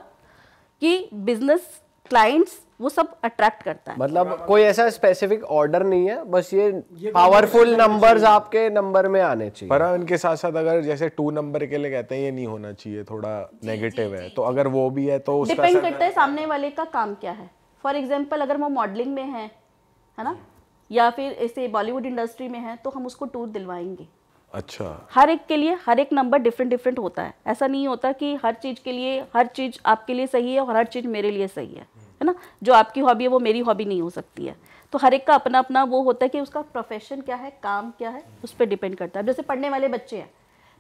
कि बिजनेस क्लाइंट्स वो सब अट्रैक्ट करता है मतलब कोई ऐसा स्पेसिफिक ऑर्डर नहीं है बस ये पावरफुल नंबर्स आपके नंबर में आने चाहिए पर हाँ, इनके साथ साथ अगर जैसे टू नंबर के लिए कहते हैं ये नहीं होना चाहिए थोड़ा नेगेटिव है तो अगर वो भी है तो डिपेंड करता है सामने वाले का काम क्या है फॉर एग्जाम्पल अगर वो मॉडलिंग में है है ना या फिर ऐसे बॉलीवुड इंडस्ट्री में है तो हम उसको टूर दिलवाएंगे अच्छा हर एक के लिए हर एक नंबर डिफरेंट डिफरेंट होता है ऐसा नहीं होता कि हर चीज़ के लिए हर चीज़ आपके लिए सही है और हर चीज़ मेरे लिए सही है है ना जो आपकी हॉबी है वो मेरी हॉबी नहीं हो सकती है तो हर एक का अपना अपना वो होता है कि उसका प्रोफेशन क्या है काम क्या है उस पर डिपेंड करता है जैसे पढ़ने वाले बच्चे हैं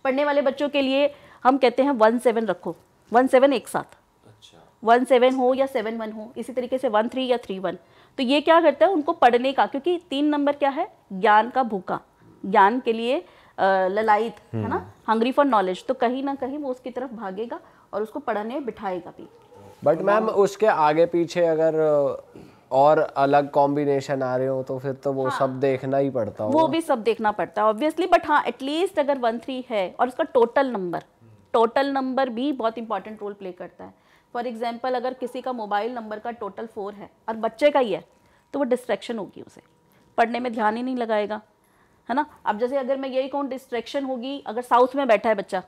पढ़ने वाले बच्चों के लिए हम कहते हैं वन सेवन रखो वन सेवन एक साथ अच्छा वन सेवन हो या सेवन वन हो इसी तरीके से वन थ्री या थ्री वन तो ये क्या करता है उनको पढ़ने का क्योंकि तीन नंबर क्या है ज्ञान का भूखा ज्ञान के लिए ललायत है ना हंग्री फॉर नॉलेज तो कहीं ना कहीं वो उसकी तरफ भागेगा और उसको पढ़ने बिठाएगा भी बट मैम तो उसके आगे पीछे अगर और अलग कॉम्बिनेशन आ रहे हो तो फिर तो वो हाँ, सब देखना ही पड़ता है वो भी सब देखना पड़ता है ऑब्वियसली बट हाँ एटलीस्ट अगर वन थ्री है और उसका टोटल नंबर टोटल नंबर भी बहुत इंपॉर्टेंट रोल प्ले करता है फॉर एग्जाम्पल अगर किसी का मोबाइल नंबर का टोटल फोर है और बच्चे का ही है तो वो डिस्ट्रैक्शन होगी उसे पढ़ने में ध्यान ही नहीं लगाएगा है ना अब जैसे अगर मैं यही कौन डिस्ट्रैक्शन होगी अगर साउथ में बैठा है बच्चा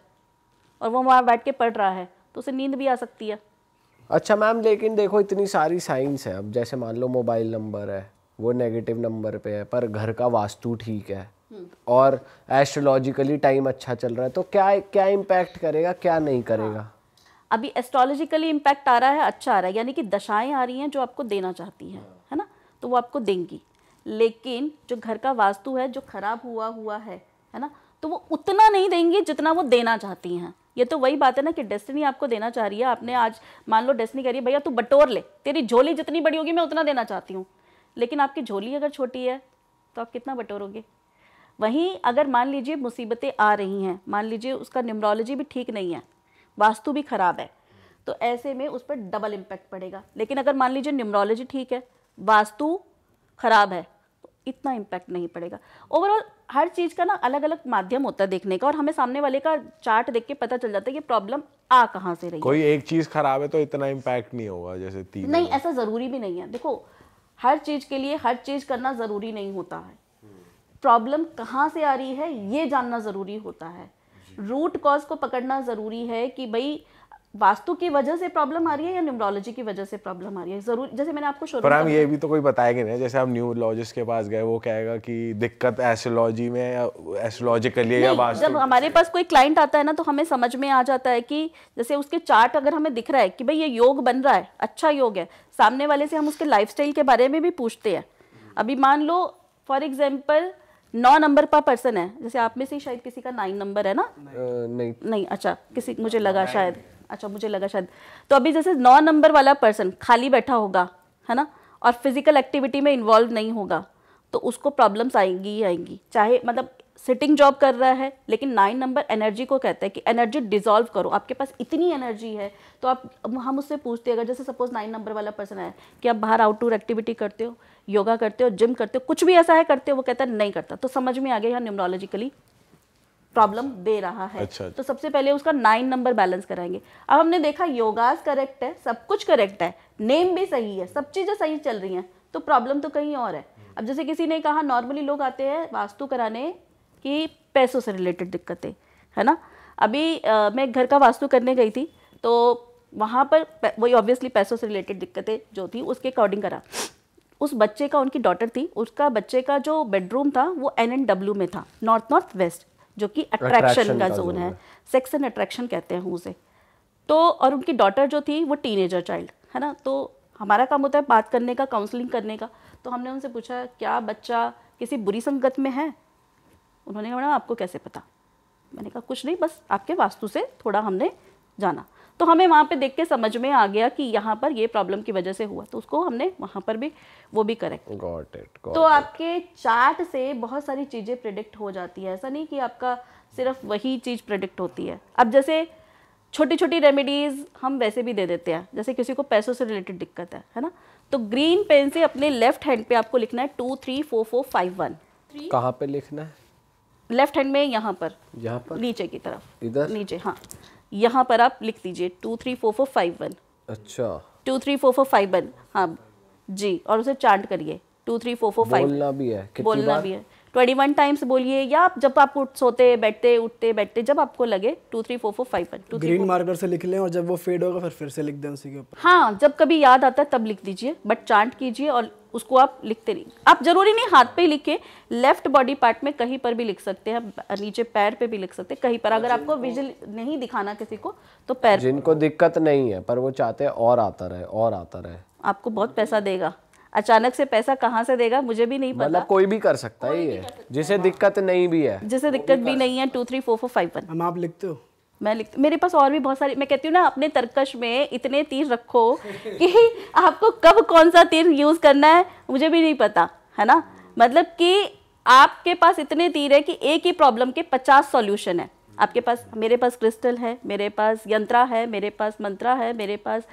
और वो वहाँ बैठ के पढ़ रहा है तो उसे नींद भी आ सकती है अच्छा मैम लेकिन देखो इतनी सारी साइंस है अब जैसे मान लो मोबाइल नंबर है वो नेगेटिव नंबर पे है पर घर का वास्तु ठीक है हम्म। और एस्ट्रोलॉजिकली टाइम अच्छा चल रहा है तो क्या क्या इम्पैक्ट करेगा क्या नहीं करेगा हाँ। अभी एस्ट्रोलॉजिकली इम्पैक्ट आ रहा है अच्छा आ रहा है यानी कि दशाएं आ रही हैं जो आपको देना चाहती हैं हाँ। है ना तो वो आपको देंगी लेकिन जो घर का वास्तु है जो खराब हुआ हुआ है है ना तो वो उतना नहीं देंगी जितना वो देना चाहती हैं ये तो वही बात है ना कि डेस्टिनी आपको देना चाह रही है आपने आज मान लो डेस्टिनी कह रही है भैया तू बटोर ले तेरी झोली जितनी बड़ी होगी मैं उतना देना चाहती हूँ लेकिन आपकी झोली अगर छोटी है तो आप कितना बटोरोगे वहीं अगर मान लीजिए मुसीबतें आ रही हैं मान लीजिए उसका न्यूमरोलॉजी भी ठीक नहीं है वास्तु भी खराब है तो ऐसे में उस पर डबल इम्पैक्ट पड़ेगा लेकिन अगर मान लीजिए न्यूमरोलॉजी ठीक है वास्तु खराब है तो इतना इम्पैक्ट नहीं पड़ेगा ओवरऑल हर चीज़ का ना अलग अलग माध्यम होता है देखने का और हमें सामने वाले का चार्ट देख के पता चल जाता है कि प्रॉब्लम आ कहाँ से रही कोई एक चीज़ खराब है तो इतना इम्पैक्ट नहीं होगा जैसे तीन नहीं ऐसा ज़रूरी भी नहीं है देखो हर चीज़ के लिए हर चीज़ करना ज़रूरी नहीं होता है प्रॉब्लम हम्म। कहाँ से आ रही है ये जानना ज़रूरी होता है रूट कॉज को पकड़ना ज़रूरी है कि भाई वास्तु की वजह से प्रॉब्लम आ रही है या न्यूमरोलॉजी की वजह से प्रॉब्लम आ रही है जरूर जैसे मैंने आपको शुरू पर ये भी तो कोई बताएगा नहीं जैसे आप न्यूरोलॉजिस्ट के पास गए वो कहेगा कि दिक्कत एस्ट्रोलॉजी में एस्ट्रोलॉजिकली या वास्तु जब हमारे पास कोई क्लाइंट आता है ना तो हमें समझ में आ जाता है कि जैसे उसके चार्ट अगर हमें दिख रहा है कि भाई ये योग बन रहा है अच्छा योग है सामने वाले से हम उसके लाइफ के बारे में भी पूछते हैं अभी मान लो फॉर एग्जाम्पल नौ नंबर पर पर्सन है जैसे आप में से शायद किसी का नाइन नंबर है ना नहीं नहीं अच्छा किसी मुझे लगा शायद अच्छा मुझे लगा शायद तो अभी जैसे नौ नंबर वाला पर्सन खाली बैठा होगा है ना और फिजिकल एक्टिविटी में इन्वॉल्व नहीं होगा तो उसको प्रॉब्लम्स आएंगी ही आएंगी चाहे मतलब सिटिंग जॉब कर रहा है लेकिन नाइन नंबर एनर्जी को कहता है कि एनर्जी डिजोल्व करो आपके पास इतनी एनर्जी है तो आप हम उससे पूछते हैं अगर जैसे सपोज नाइन नंबर वाला पर्सन है कि आप बाहर आउटडोर एक्टिविटी करते हो योगा करते हो जिम करते हो कुछ भी ऐसा है करते हो वो कहता है नहीं करता तो समझ में आ गया यहाँ न्यूमरोलॉजिकली प्रॉब्लम दे रहा है अच्छा, अच्छा। तो सबसे पहले उसका नाइन नंबर बैलेंस कराएंगे अब हमने देखा योगास करेक्ट है सब कुछ करेक्ट है नेम भी सही है सब चीज़ें सही चल रही हैं तो प्रॉब्लम तो कहीं और है अब जैसे किसी ने कहा नॉर्मली लोग आते हैं वास्तु कराने कि पैसों से रिलेटेड दिक्कतें है ना अभी आ, मैं घर का वास्तु करने गई थी तो वहाँ पर वही ऑब्वियसली पैसों से रिलेटेड दिक्कतें जो थी उसके अकॉर्डिंग करा उस बच्चे का उनकी डॉटर थी उसका बच्चे का जो बेडरूम था वो एन एन डब्ल्यू में था नॉर्थ नॉर्थ वेस्ट जो कि अट्रैक्शन का, का जोन है सेक्स एंड अट्रैक्शन कहते हैं उसे तो और उनकी डॉटर जो थी वो टीनेजर चाइल्ड है ना तो हमारा काम होता है बात करने का काउंसलिंग करने का तो हमने उनसे पूछा क्या बच्चा किसी बुरी संगत में है उन्होंने कहा मैडम आपको कैसे पता मैंने कहा कुछ नहीं बस आपके वास्तु से थोड़ा हमने जाना तो हमें वहाँ पे देख के समझ में आ गया कि यहाँ पर ये प्रॉब्लम की वजह से हुआ तो उसको हमने वहाँ पर भी वो भी करेक्ट गॉट इट तो it. आपके चार्ट से बहुत सारी चीज़ें प्रिडिक्ट हो जाती है ऐसा नहीं कि आपका सिर्फ वही चीज़ प्रिडिक्ट होती है अब जैसे छोटी छोटी रेमेडीज़ हम वैसे भी दे देते हैं जैसे किसी को पैसों से रिलेटेड दिक्कत है है ना तो ग्रीन पेन से अपने लेफ्ट हैंड पे आपको लिखना है two three four four five one कहाँ पे लिखना है लेफ्ट हैंड में यहाँ पर यहाँ पर नीचे की तरफ इधर नीचे हाँ यहाँ पर आप लिख दीजिए two three four four five one अच्छा two three four four five one हाँ जी और उसे चार्ट करिए two three four four five बोलना भी है बोलना भी है ट्वेंटी वन टाइम्स बोलिए या आप जब आप उठ सोते बैठते उठते बैठते जब आपको लगे two three four four five one to green marker से लिख लें और जब वो फेड होगा फिर फिर से लिख दें उसी के ऊपर हाँ जब कभी याद आता है तब लिख दीजिए बट चांट कीजिए और उसको आप लिखते नहीं आप जरूरी नहीं हाथ पे ही लिखे लेफ्ट बॉडी पार्ट में कहीं पर भी लिख सकते हैं नीचे पैर पे भी लिख सकते हैं कहीं पर अगर आपको विजुअल नहीं दिखाना किसी को तो पैर जिनको दिक्कत नहीं है पर वो चाहते हैं और आता रहे और आता रहे आपको बहुत पैसा देगा अचानक से पैसा कहाँ से देगा मुझे भी नहीं मतलब पता कोई भी कर सकता है ये जिसे दिक्कत नहीं भी है जिसे दिक्कत भी नहीं है two three four four five one आप लिखते हो मैं लिखती मेरे पास और भी बहुत सारी मैं कहती हूँ ना अपने तर्कश में इतने तीर रखो कि आपको कब कौन सा तीर यूज़ करना है मुझे भी नहीं पता है ना मतलब कि आपके पास इतने तीर है कि एक ही प्रॉब्लम के पचास सॉल्यूशन है आपके पास मेरे पास क्रिस्टल है मेरे पास यंत्रा है मेरे पास मंत्रा है मेरे पास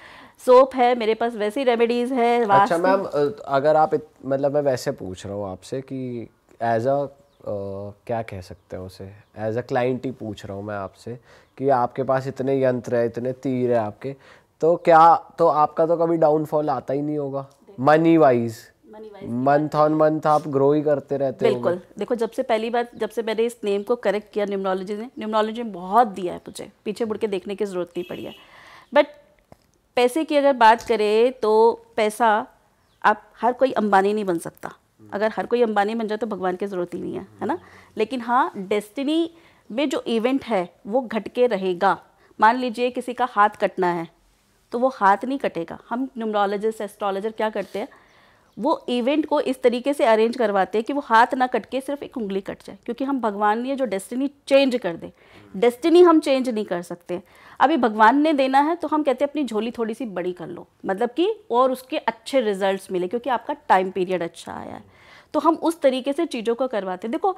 सोप है मेरे पास वैसी रेमेडीज है अच्छा मैम अगर आप इत, मतलब मैं वैसे पूछ रहा हूँ आपसे कि एज अ क्या कह सकते हैं उसे एज अ क्लाइंट ही पूछ रहा हूँ मैं आपसे कि आपके पास इतने यंत्र है इतने तीर है आपके तो क्या तो आपका तो कभी डाउनफॉल आता ही नहीं होगा money wise month on month आप ग्रो ही करते रहते हो बिल्कुल देखो जब से पहली बार जब से मैंने इस नेम को करेक्ट किया न्यूमरोलॉजी ने न्यूमरोलॉजी ने बहुत दिया है मुझे पीछे मुड़ के देखने की ज़रूरत नहीं पड़ी है बट पैसे की अगर बात करें तो पैसा आप हर कोई अंबानी नहीं बन सकता हम्म। अगर हर कोई अंबानी बन जाए तो भगवान की ज़रूरत ही नहीं है है ना लेकिन हाँ डेस्टिनी में जो इवेंट है वो घट के रहेगा मान लीजिए किसी का हाथ कटना है तो वो हाथ नहीं कटेगा हम न्यूमरोलॉजिस्ट एस्ट्रोलॉजर क्या करते हैं वो इवेंट को इस तरीके से अरेंज करवाते हैं कि वो हाथ ना कट के सिर्फ एक उंगली कट जाए क्योंकि हम भगवान ने जो डेस्टिनी चेंज कर दे डेस्टिनी हम चेंज नहीं कर सकते अभी भगवान ने देना है तो हम कहते हैं अपनी झोली थोड़ी सी बड़ी कर लो मतलब कि और उसके अच्छे रिजल्ट्स मिले क्योंकि आपका टाइम पीरियड अच्छा आया है तो हम उस तरीके से चीज़ों को करवाते हैं देखो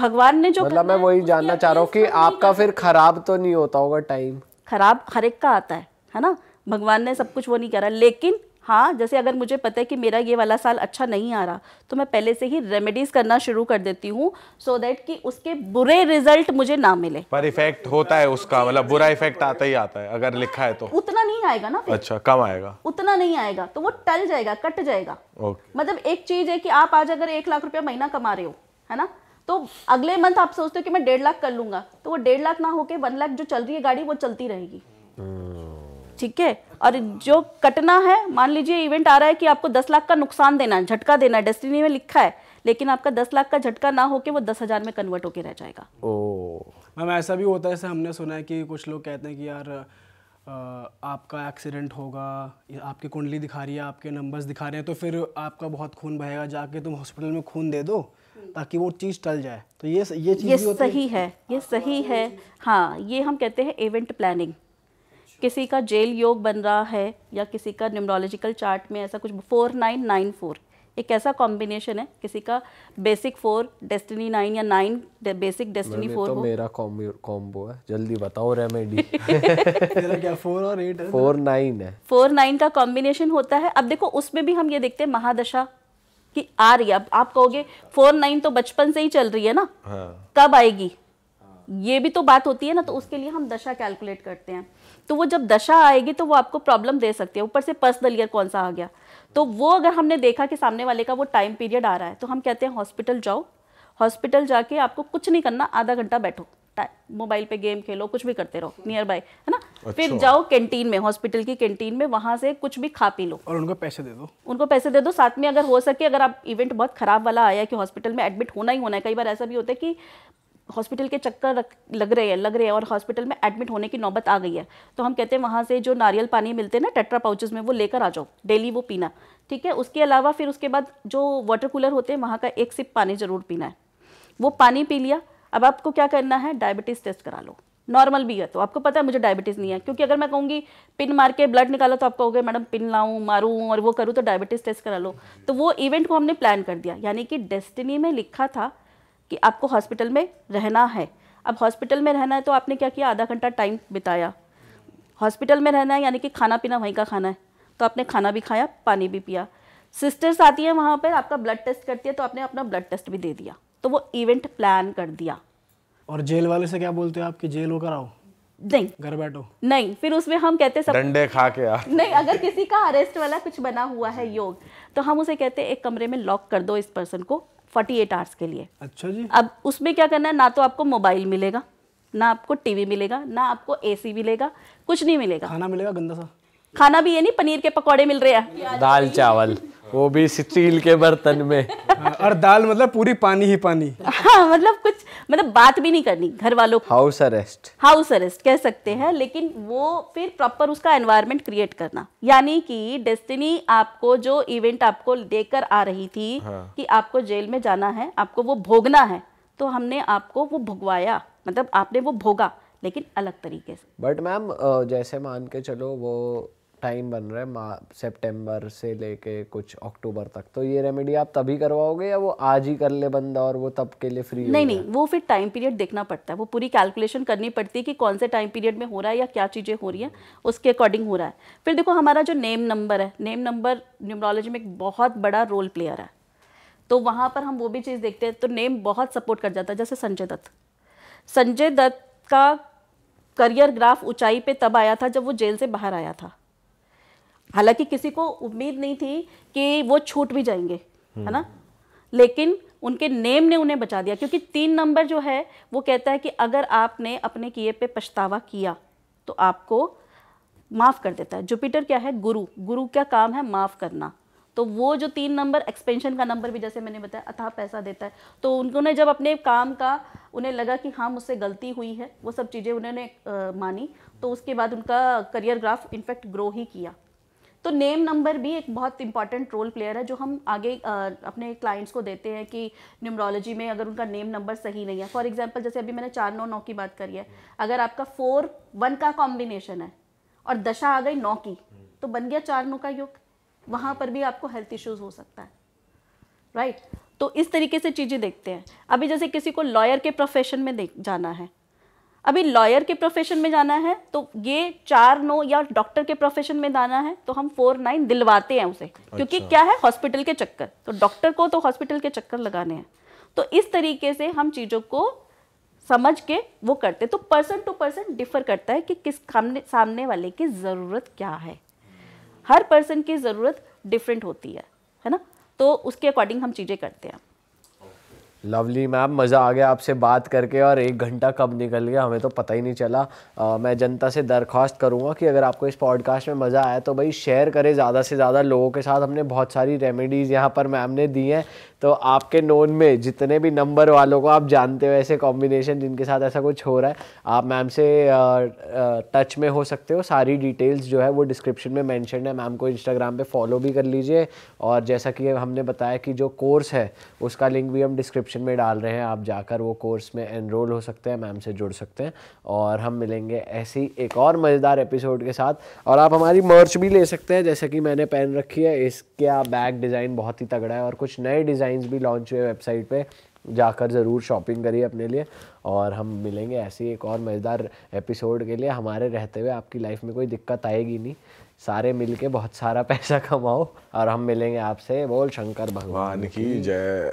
भगवान ने जो मतलब मैं वही जानना चाह रहा हूँ कि आपका फिर खराब तो नहीं होता होगा टाइम खराब हर एक का आता है है ना भगवान ने सब कुछ वो नहीं करा लेकिन हाँ जैसे अगर मुझे पता है कि मेरा ये वाला साल अच्छा नहीं आ रहा तो मैं पहले से ही रेमेडीज़ करना शुरू कर देती हूँ सो देट कि उसके बुरे रिजल्ट मुझे ना मिले पर इफेक्ट होता है उसका मतलब बुरा इफेक्ट आता ही आता है अगर लिखा है तो उतना नहीं आएगा ना अच्छा कम आएगा उतना नहीं आएगा तो वो टल जाएगा कट जाएगा मतलब एक चीज़ है कि आप आज अगर एक लाख रुपया महीना कमा रहे हो है ना तो अगले मंथ आप सोचते हो कि मैं डेढ़ लाख कर लूंगा तो वो डेढ़ लाख ना होके वन लाख जो चल रही है गाड़ी वो चलती रहेगी हम्म। ठीक है और जो कटना है मान लीजिए इवेंट आ रहा है कि आपको दस लाख का नुकसान देना है झटका देना है डेस्टिनी में लिखा है लेकिन आपका दस लाख का झटका ना होके वो दस हज़ार में कन्वर्ट होके रह जाएगा ओ मैम ऐसा भी होता है हमने सुना है कि कुछ लोग कहते हैं कि यार आपका एक्सीडेंट होगा आपकी कुंडली दिखा रही है आपके नंबर्स दिखा रहे हैं तो फिर आपका बहुत खून बहेगा जाके तुम हॉस्पिटल में खून दे दो ताकि वो चीज़ टल जाए तो ये ये चीज़ ये सही है ये सही है हाँ ये हम कहते हैं इवेंट प्लानिंग किसी का जेल योग बन रहा है या किसी का न्यूमरोलॉजिकल चार्ट में ऐसा कुछ फोर नाइन नाइन फोर एक ऐसा कॉम्बिनेशन है किसी का बेसिक फोर डेस्टिनी नाइन या नाइन बेसिक डेस्टिनी फोर तो मेरा कॉम्बो है जल्दी बताओ रेमेडी क्या फोर और एट है फोर नाइन है फोर नाइन का कॉम्बिनेशन होता है अब देखो उसमें भी हम ये देखते हैं महादशा कि आ रही है अब आप कहोगे फोर नाइन तो बचपन से ही चल रही है ना हाँ। कब आएगी ये भी तो बात होती है ना तो उसके लिए हम दशा कैलकुलेट करते हैं तो वो जब दशा आएगी तो वो आपको प्रॉब्लम दे सकती है ऊपर से पर्सनल ईयर कौन सा आ गया तो वो अगर हमने देखा कि सामने वाले का वो टाइम पीरियड आ रहा है तो हम कहते हैं हॉस्पिटल जाओ हॉस्पिटल जाके आपको कुछ नहीं करना आधा घंटा बैठो मोबाइल पे गेम खेलो कुछ भी करते रहो नियर बाय है ना अच्छा। फिर जाओ कैंटीन में हॉस्पिटल की कैंटीन में वहां से कुछ भी खा पी लो और उनको पैसे दे दो उनको पैसे दे दो साथ में अगर हो सके अगर आप इवेंट बहुत खराब वाला आया कि हॉस्पिटल में एडमिट होना ही होना है कई बार ऐसा भी होता है कि हॉस्पिटल के चक्कर लग रहे हैं लग रहे हैं और हॉस्पिटल में एडमिट होने की नौबत आ गई है तो हम कहते हैं वहाँ से जो नारियल पानी मिलते हैं ना टेट्रा पाउचेस में वो लेकर आ जाओ डेली वो पीना ठीक है उसके अलावा फिर उसके बाद जो वाटर कूलर होते हैं वहाँ का एक सिप पानी ज़रूर पीना है वो पानी पी लिया अब आपको क्या करना है डायबिटीज़ टेस्ट करा लो नॉर्मल भी है तो आपको पता है मुझे डायबिटीज़ नहीं है क्योंकि अगर मैं कहूँगी पिन मार के ब्लड निकालो तो आप कहोगे मैडम पिन लाऊँ मारूँ और वो करूँ तो डायबिटीज़ टेस्ट करा लो तो वो इवेंट को हमने प्लान कर दिया यानी कि डेस्टिनी में लिखा था कि आपको हॉस्पिटल में रहना है अब हॉस्पिटल में रहना है तो आपने क्या किया आधा घंटा टाइम बिताया हॉस्पिटल में रहना है यानी कि खाना पीना वहीं का खाना है तो आपने खाना भी खाया पानी भी पिया सिस्टर्स आती हैं वहाँ पर आपका ब्लड टेस्ट करती है तो आपने अपना ब्लड टेस्ट भी दे दिया तो वो इवेंट प्लान कर दिया और जेल वाले से क्या बोलते हैं आप कि जेल होकर आओ नहीं घर बैठो नहीं फिर उसमें हम कहते सब डंडे खा के आ नहीं अगर किसी का अरेस्ट वाला कुछ बना हुआ है योग तो हम उसे कहते हैं एक कमरे में लॉक कर दो इस पर्सन को फोर्टी एट आवर्स के लिए अच्छा जी अब उसमें क्या करना है ना तो आपको मोबाइल मिलेगा ना आपको टीवी मिलेगा ना आपको एसी मिलेगा कुछ नहीं मिलेगा खाना मिलेगा गंदा सा खाना भी ये नहीं पनीर के पकौड़े मिल रहे हैं दाल चावल वो भी स्टील के बर्तन में और दाल मतलब पूरी पानी ही पानी हाँ मतलब कुछ मतलब बात भी नहीं करनी घर वालों हाउस अरेस्ट हाउस अरेस्ट कह सकते हैं लेकिन वो फिर प्रॉपर उसका एनवायरमेंट क्रिएट करना यानी कि डेस्टिनी आपको जो इवेंट आपको देकर आ रही थी हाँ। कि आपको जेल में जाना है आपको वो भोगना है तो हमने आपको वो भुगवाया मतलब आपने वो भोगा लेकिन अलग तरीके से बट मैम जैसे मान के चलो वो टाइम बन रहा है सितंबर से लेके कुछ अक्टूबर तक तो ये रेमेडी आप तभी करवाओगे या वो आज ही कर ले बंदा और वो तब के लिए फ्री नहीं नहीं वो फिर टाइम पीरियड देखना पड़ता है वो पूरी कैलकुलेशन करनी पड़ती है कि कौन से टाइम पीरियड में हो रहा है या क्या चीज़ें हो रही हैं उसके अकॉर्डिंग हो रहा है फिर देखो हमारा जो नेम नंबर है नेम नंबर न्यूमरोलॉजी में एक बहुत बड़ा रोल प्लेयर है तो वहाँ पर हम वो भी चीज़ देखते हैं तो नेम बहुत सपोर्ट कर जाता है जैसे संजय दत्त संजय दत्त का करियर ग्राफ ऊंचाई पे तब आया था जब वो जेल से बाहर आया था हालांकि किसी को उम्मीद नहीं थी कि वो छूट भी जाएंगे है ना लेकिन उनके नेम ने उन्हें बचा दिया क्योंकि तीन नंबर जो है वो कहता है कि अगर आपने अपने किए पे पछतावा किया तो आपको माफ़ कर देता है जुपिटर क्या है गुरु गुरु का काम है माफ़ करना तो वो जो तीन नंबर एक्सपेंशन का नंबर भी जैसे मैंने बताया अथाह पैसा देता है तो उन्होंने जब अपने काम का उन्हें लगा कि हाँ मुझसे गलती हुई है वो सब चीज़ें उन्होंने मानी तो उसके बाद उनका करियर ग्राफ इनफैक्ट ग्रो ही किया तो नेम नंबर भी एक बहुत इंपॉर्टेंट रोल प्लेयर है जो हम आगे अपने क्लाइंट्स को देते हैं कि न्यूमरोलॉजी में अगर उनका नेम नंबर सही नहीं है फॉर एग्जाम्पल जैसे अभी मैंने चार नौ नौ की बात करी है अगर आपका फोर वन का कॉम्बिनेशन है और दशा आ गई नौ की तो बन गया चार नौ का युग वहाँ पर भी आपको हेल्थ इश्यूज़ हो सकता है राइट right? तो इस तरीके से चीज़ें देखते हैं अभी जैसे किसी को लॉयर के प्रोफेशन में देख जाना है अभी लॉयर के प्रोफेशन में जाना है तो ये चार नो या डॉक्टर के प्रोफेशन में जाना है तो हम फोर नाइन दिलवाते हैं उसे अच्छा। क्योंकि क्या है हॉस्पिटल के चक्कर तो डॉक्टर को तो हॉस्पिटल के चक्कर लगाने हैं तो इस तरीके से हम चीज़ों को समझ के वो करते तो पर्सन टू पर्सन डिफर करता है कि किस सामने सामने वाले की ज़रूरत क्या है हर पर्सन की ज़रूरत डिफरेंट होती है है ना तो उसके अकॉर्डिंग हम चीज़ें करते हैं लवली मैम मज़ा आ गया आपसे बात करके और एक घंटा कब निकल गया हमें तो पता ही नहीं चला आ, मैं जनता से दरख्वास्त करूँगा कि अगर आपको इस पॉडकास्ट में मज़ा आया तो भाई शेयर करें ज़्यादा से ज़्यादा लोगों के साथ हमने बहुत सारी रेमेडीज़ यहाँ पर मैम ने दी हैं तो आपके नोन में जितने भी नंबर वालों को आप जानते हो ऐसे कॉम्बिनेशन जिनके साथ ऐसा कुछ हो रहा है आप मैम से टच में हो सकते हो सारी डिटेल्स जो है वो डिस्क्रिप्शन में मैंशन है मैम को इंस्टाग्राम पे फॉलो भी कर लीजिए और जैसा कि हमने बताया कि जो कोर्स है उसका लिंक भी हम डिस्क्रिप्शन में डाल रहे हैं आप जाकर वो कोर्स में एनरोल हो सकते हैं मैम से जुड़ सकते हैं और हम मिलेंगे ऐसी एक और मज़ेदार एपिसोड के साथ और आप हमारी मर्च भी ले सकते हैं जैसे कि मैंने पहन रखी है इसका बैग डिज़ाइन बहुत ही तगड़ा है और कुछ नए डिज़ाइन डिज़ाइन भी लॉन्च हुए वेबसाइट पे जाकर ज़रूर शॉपिंग करिए अपने लिए और हम मिलेंगे ऐसी एक और मज़ेदार एपिसोड के लिए हमारे रहते हुए आपकी लाइफ में कोई दिक्कत आएगी नहीं सारे मिलके बहुत सारा पैसा कमाओ और हम मिलेंगे आपसे बोल शंकर भगवान की जय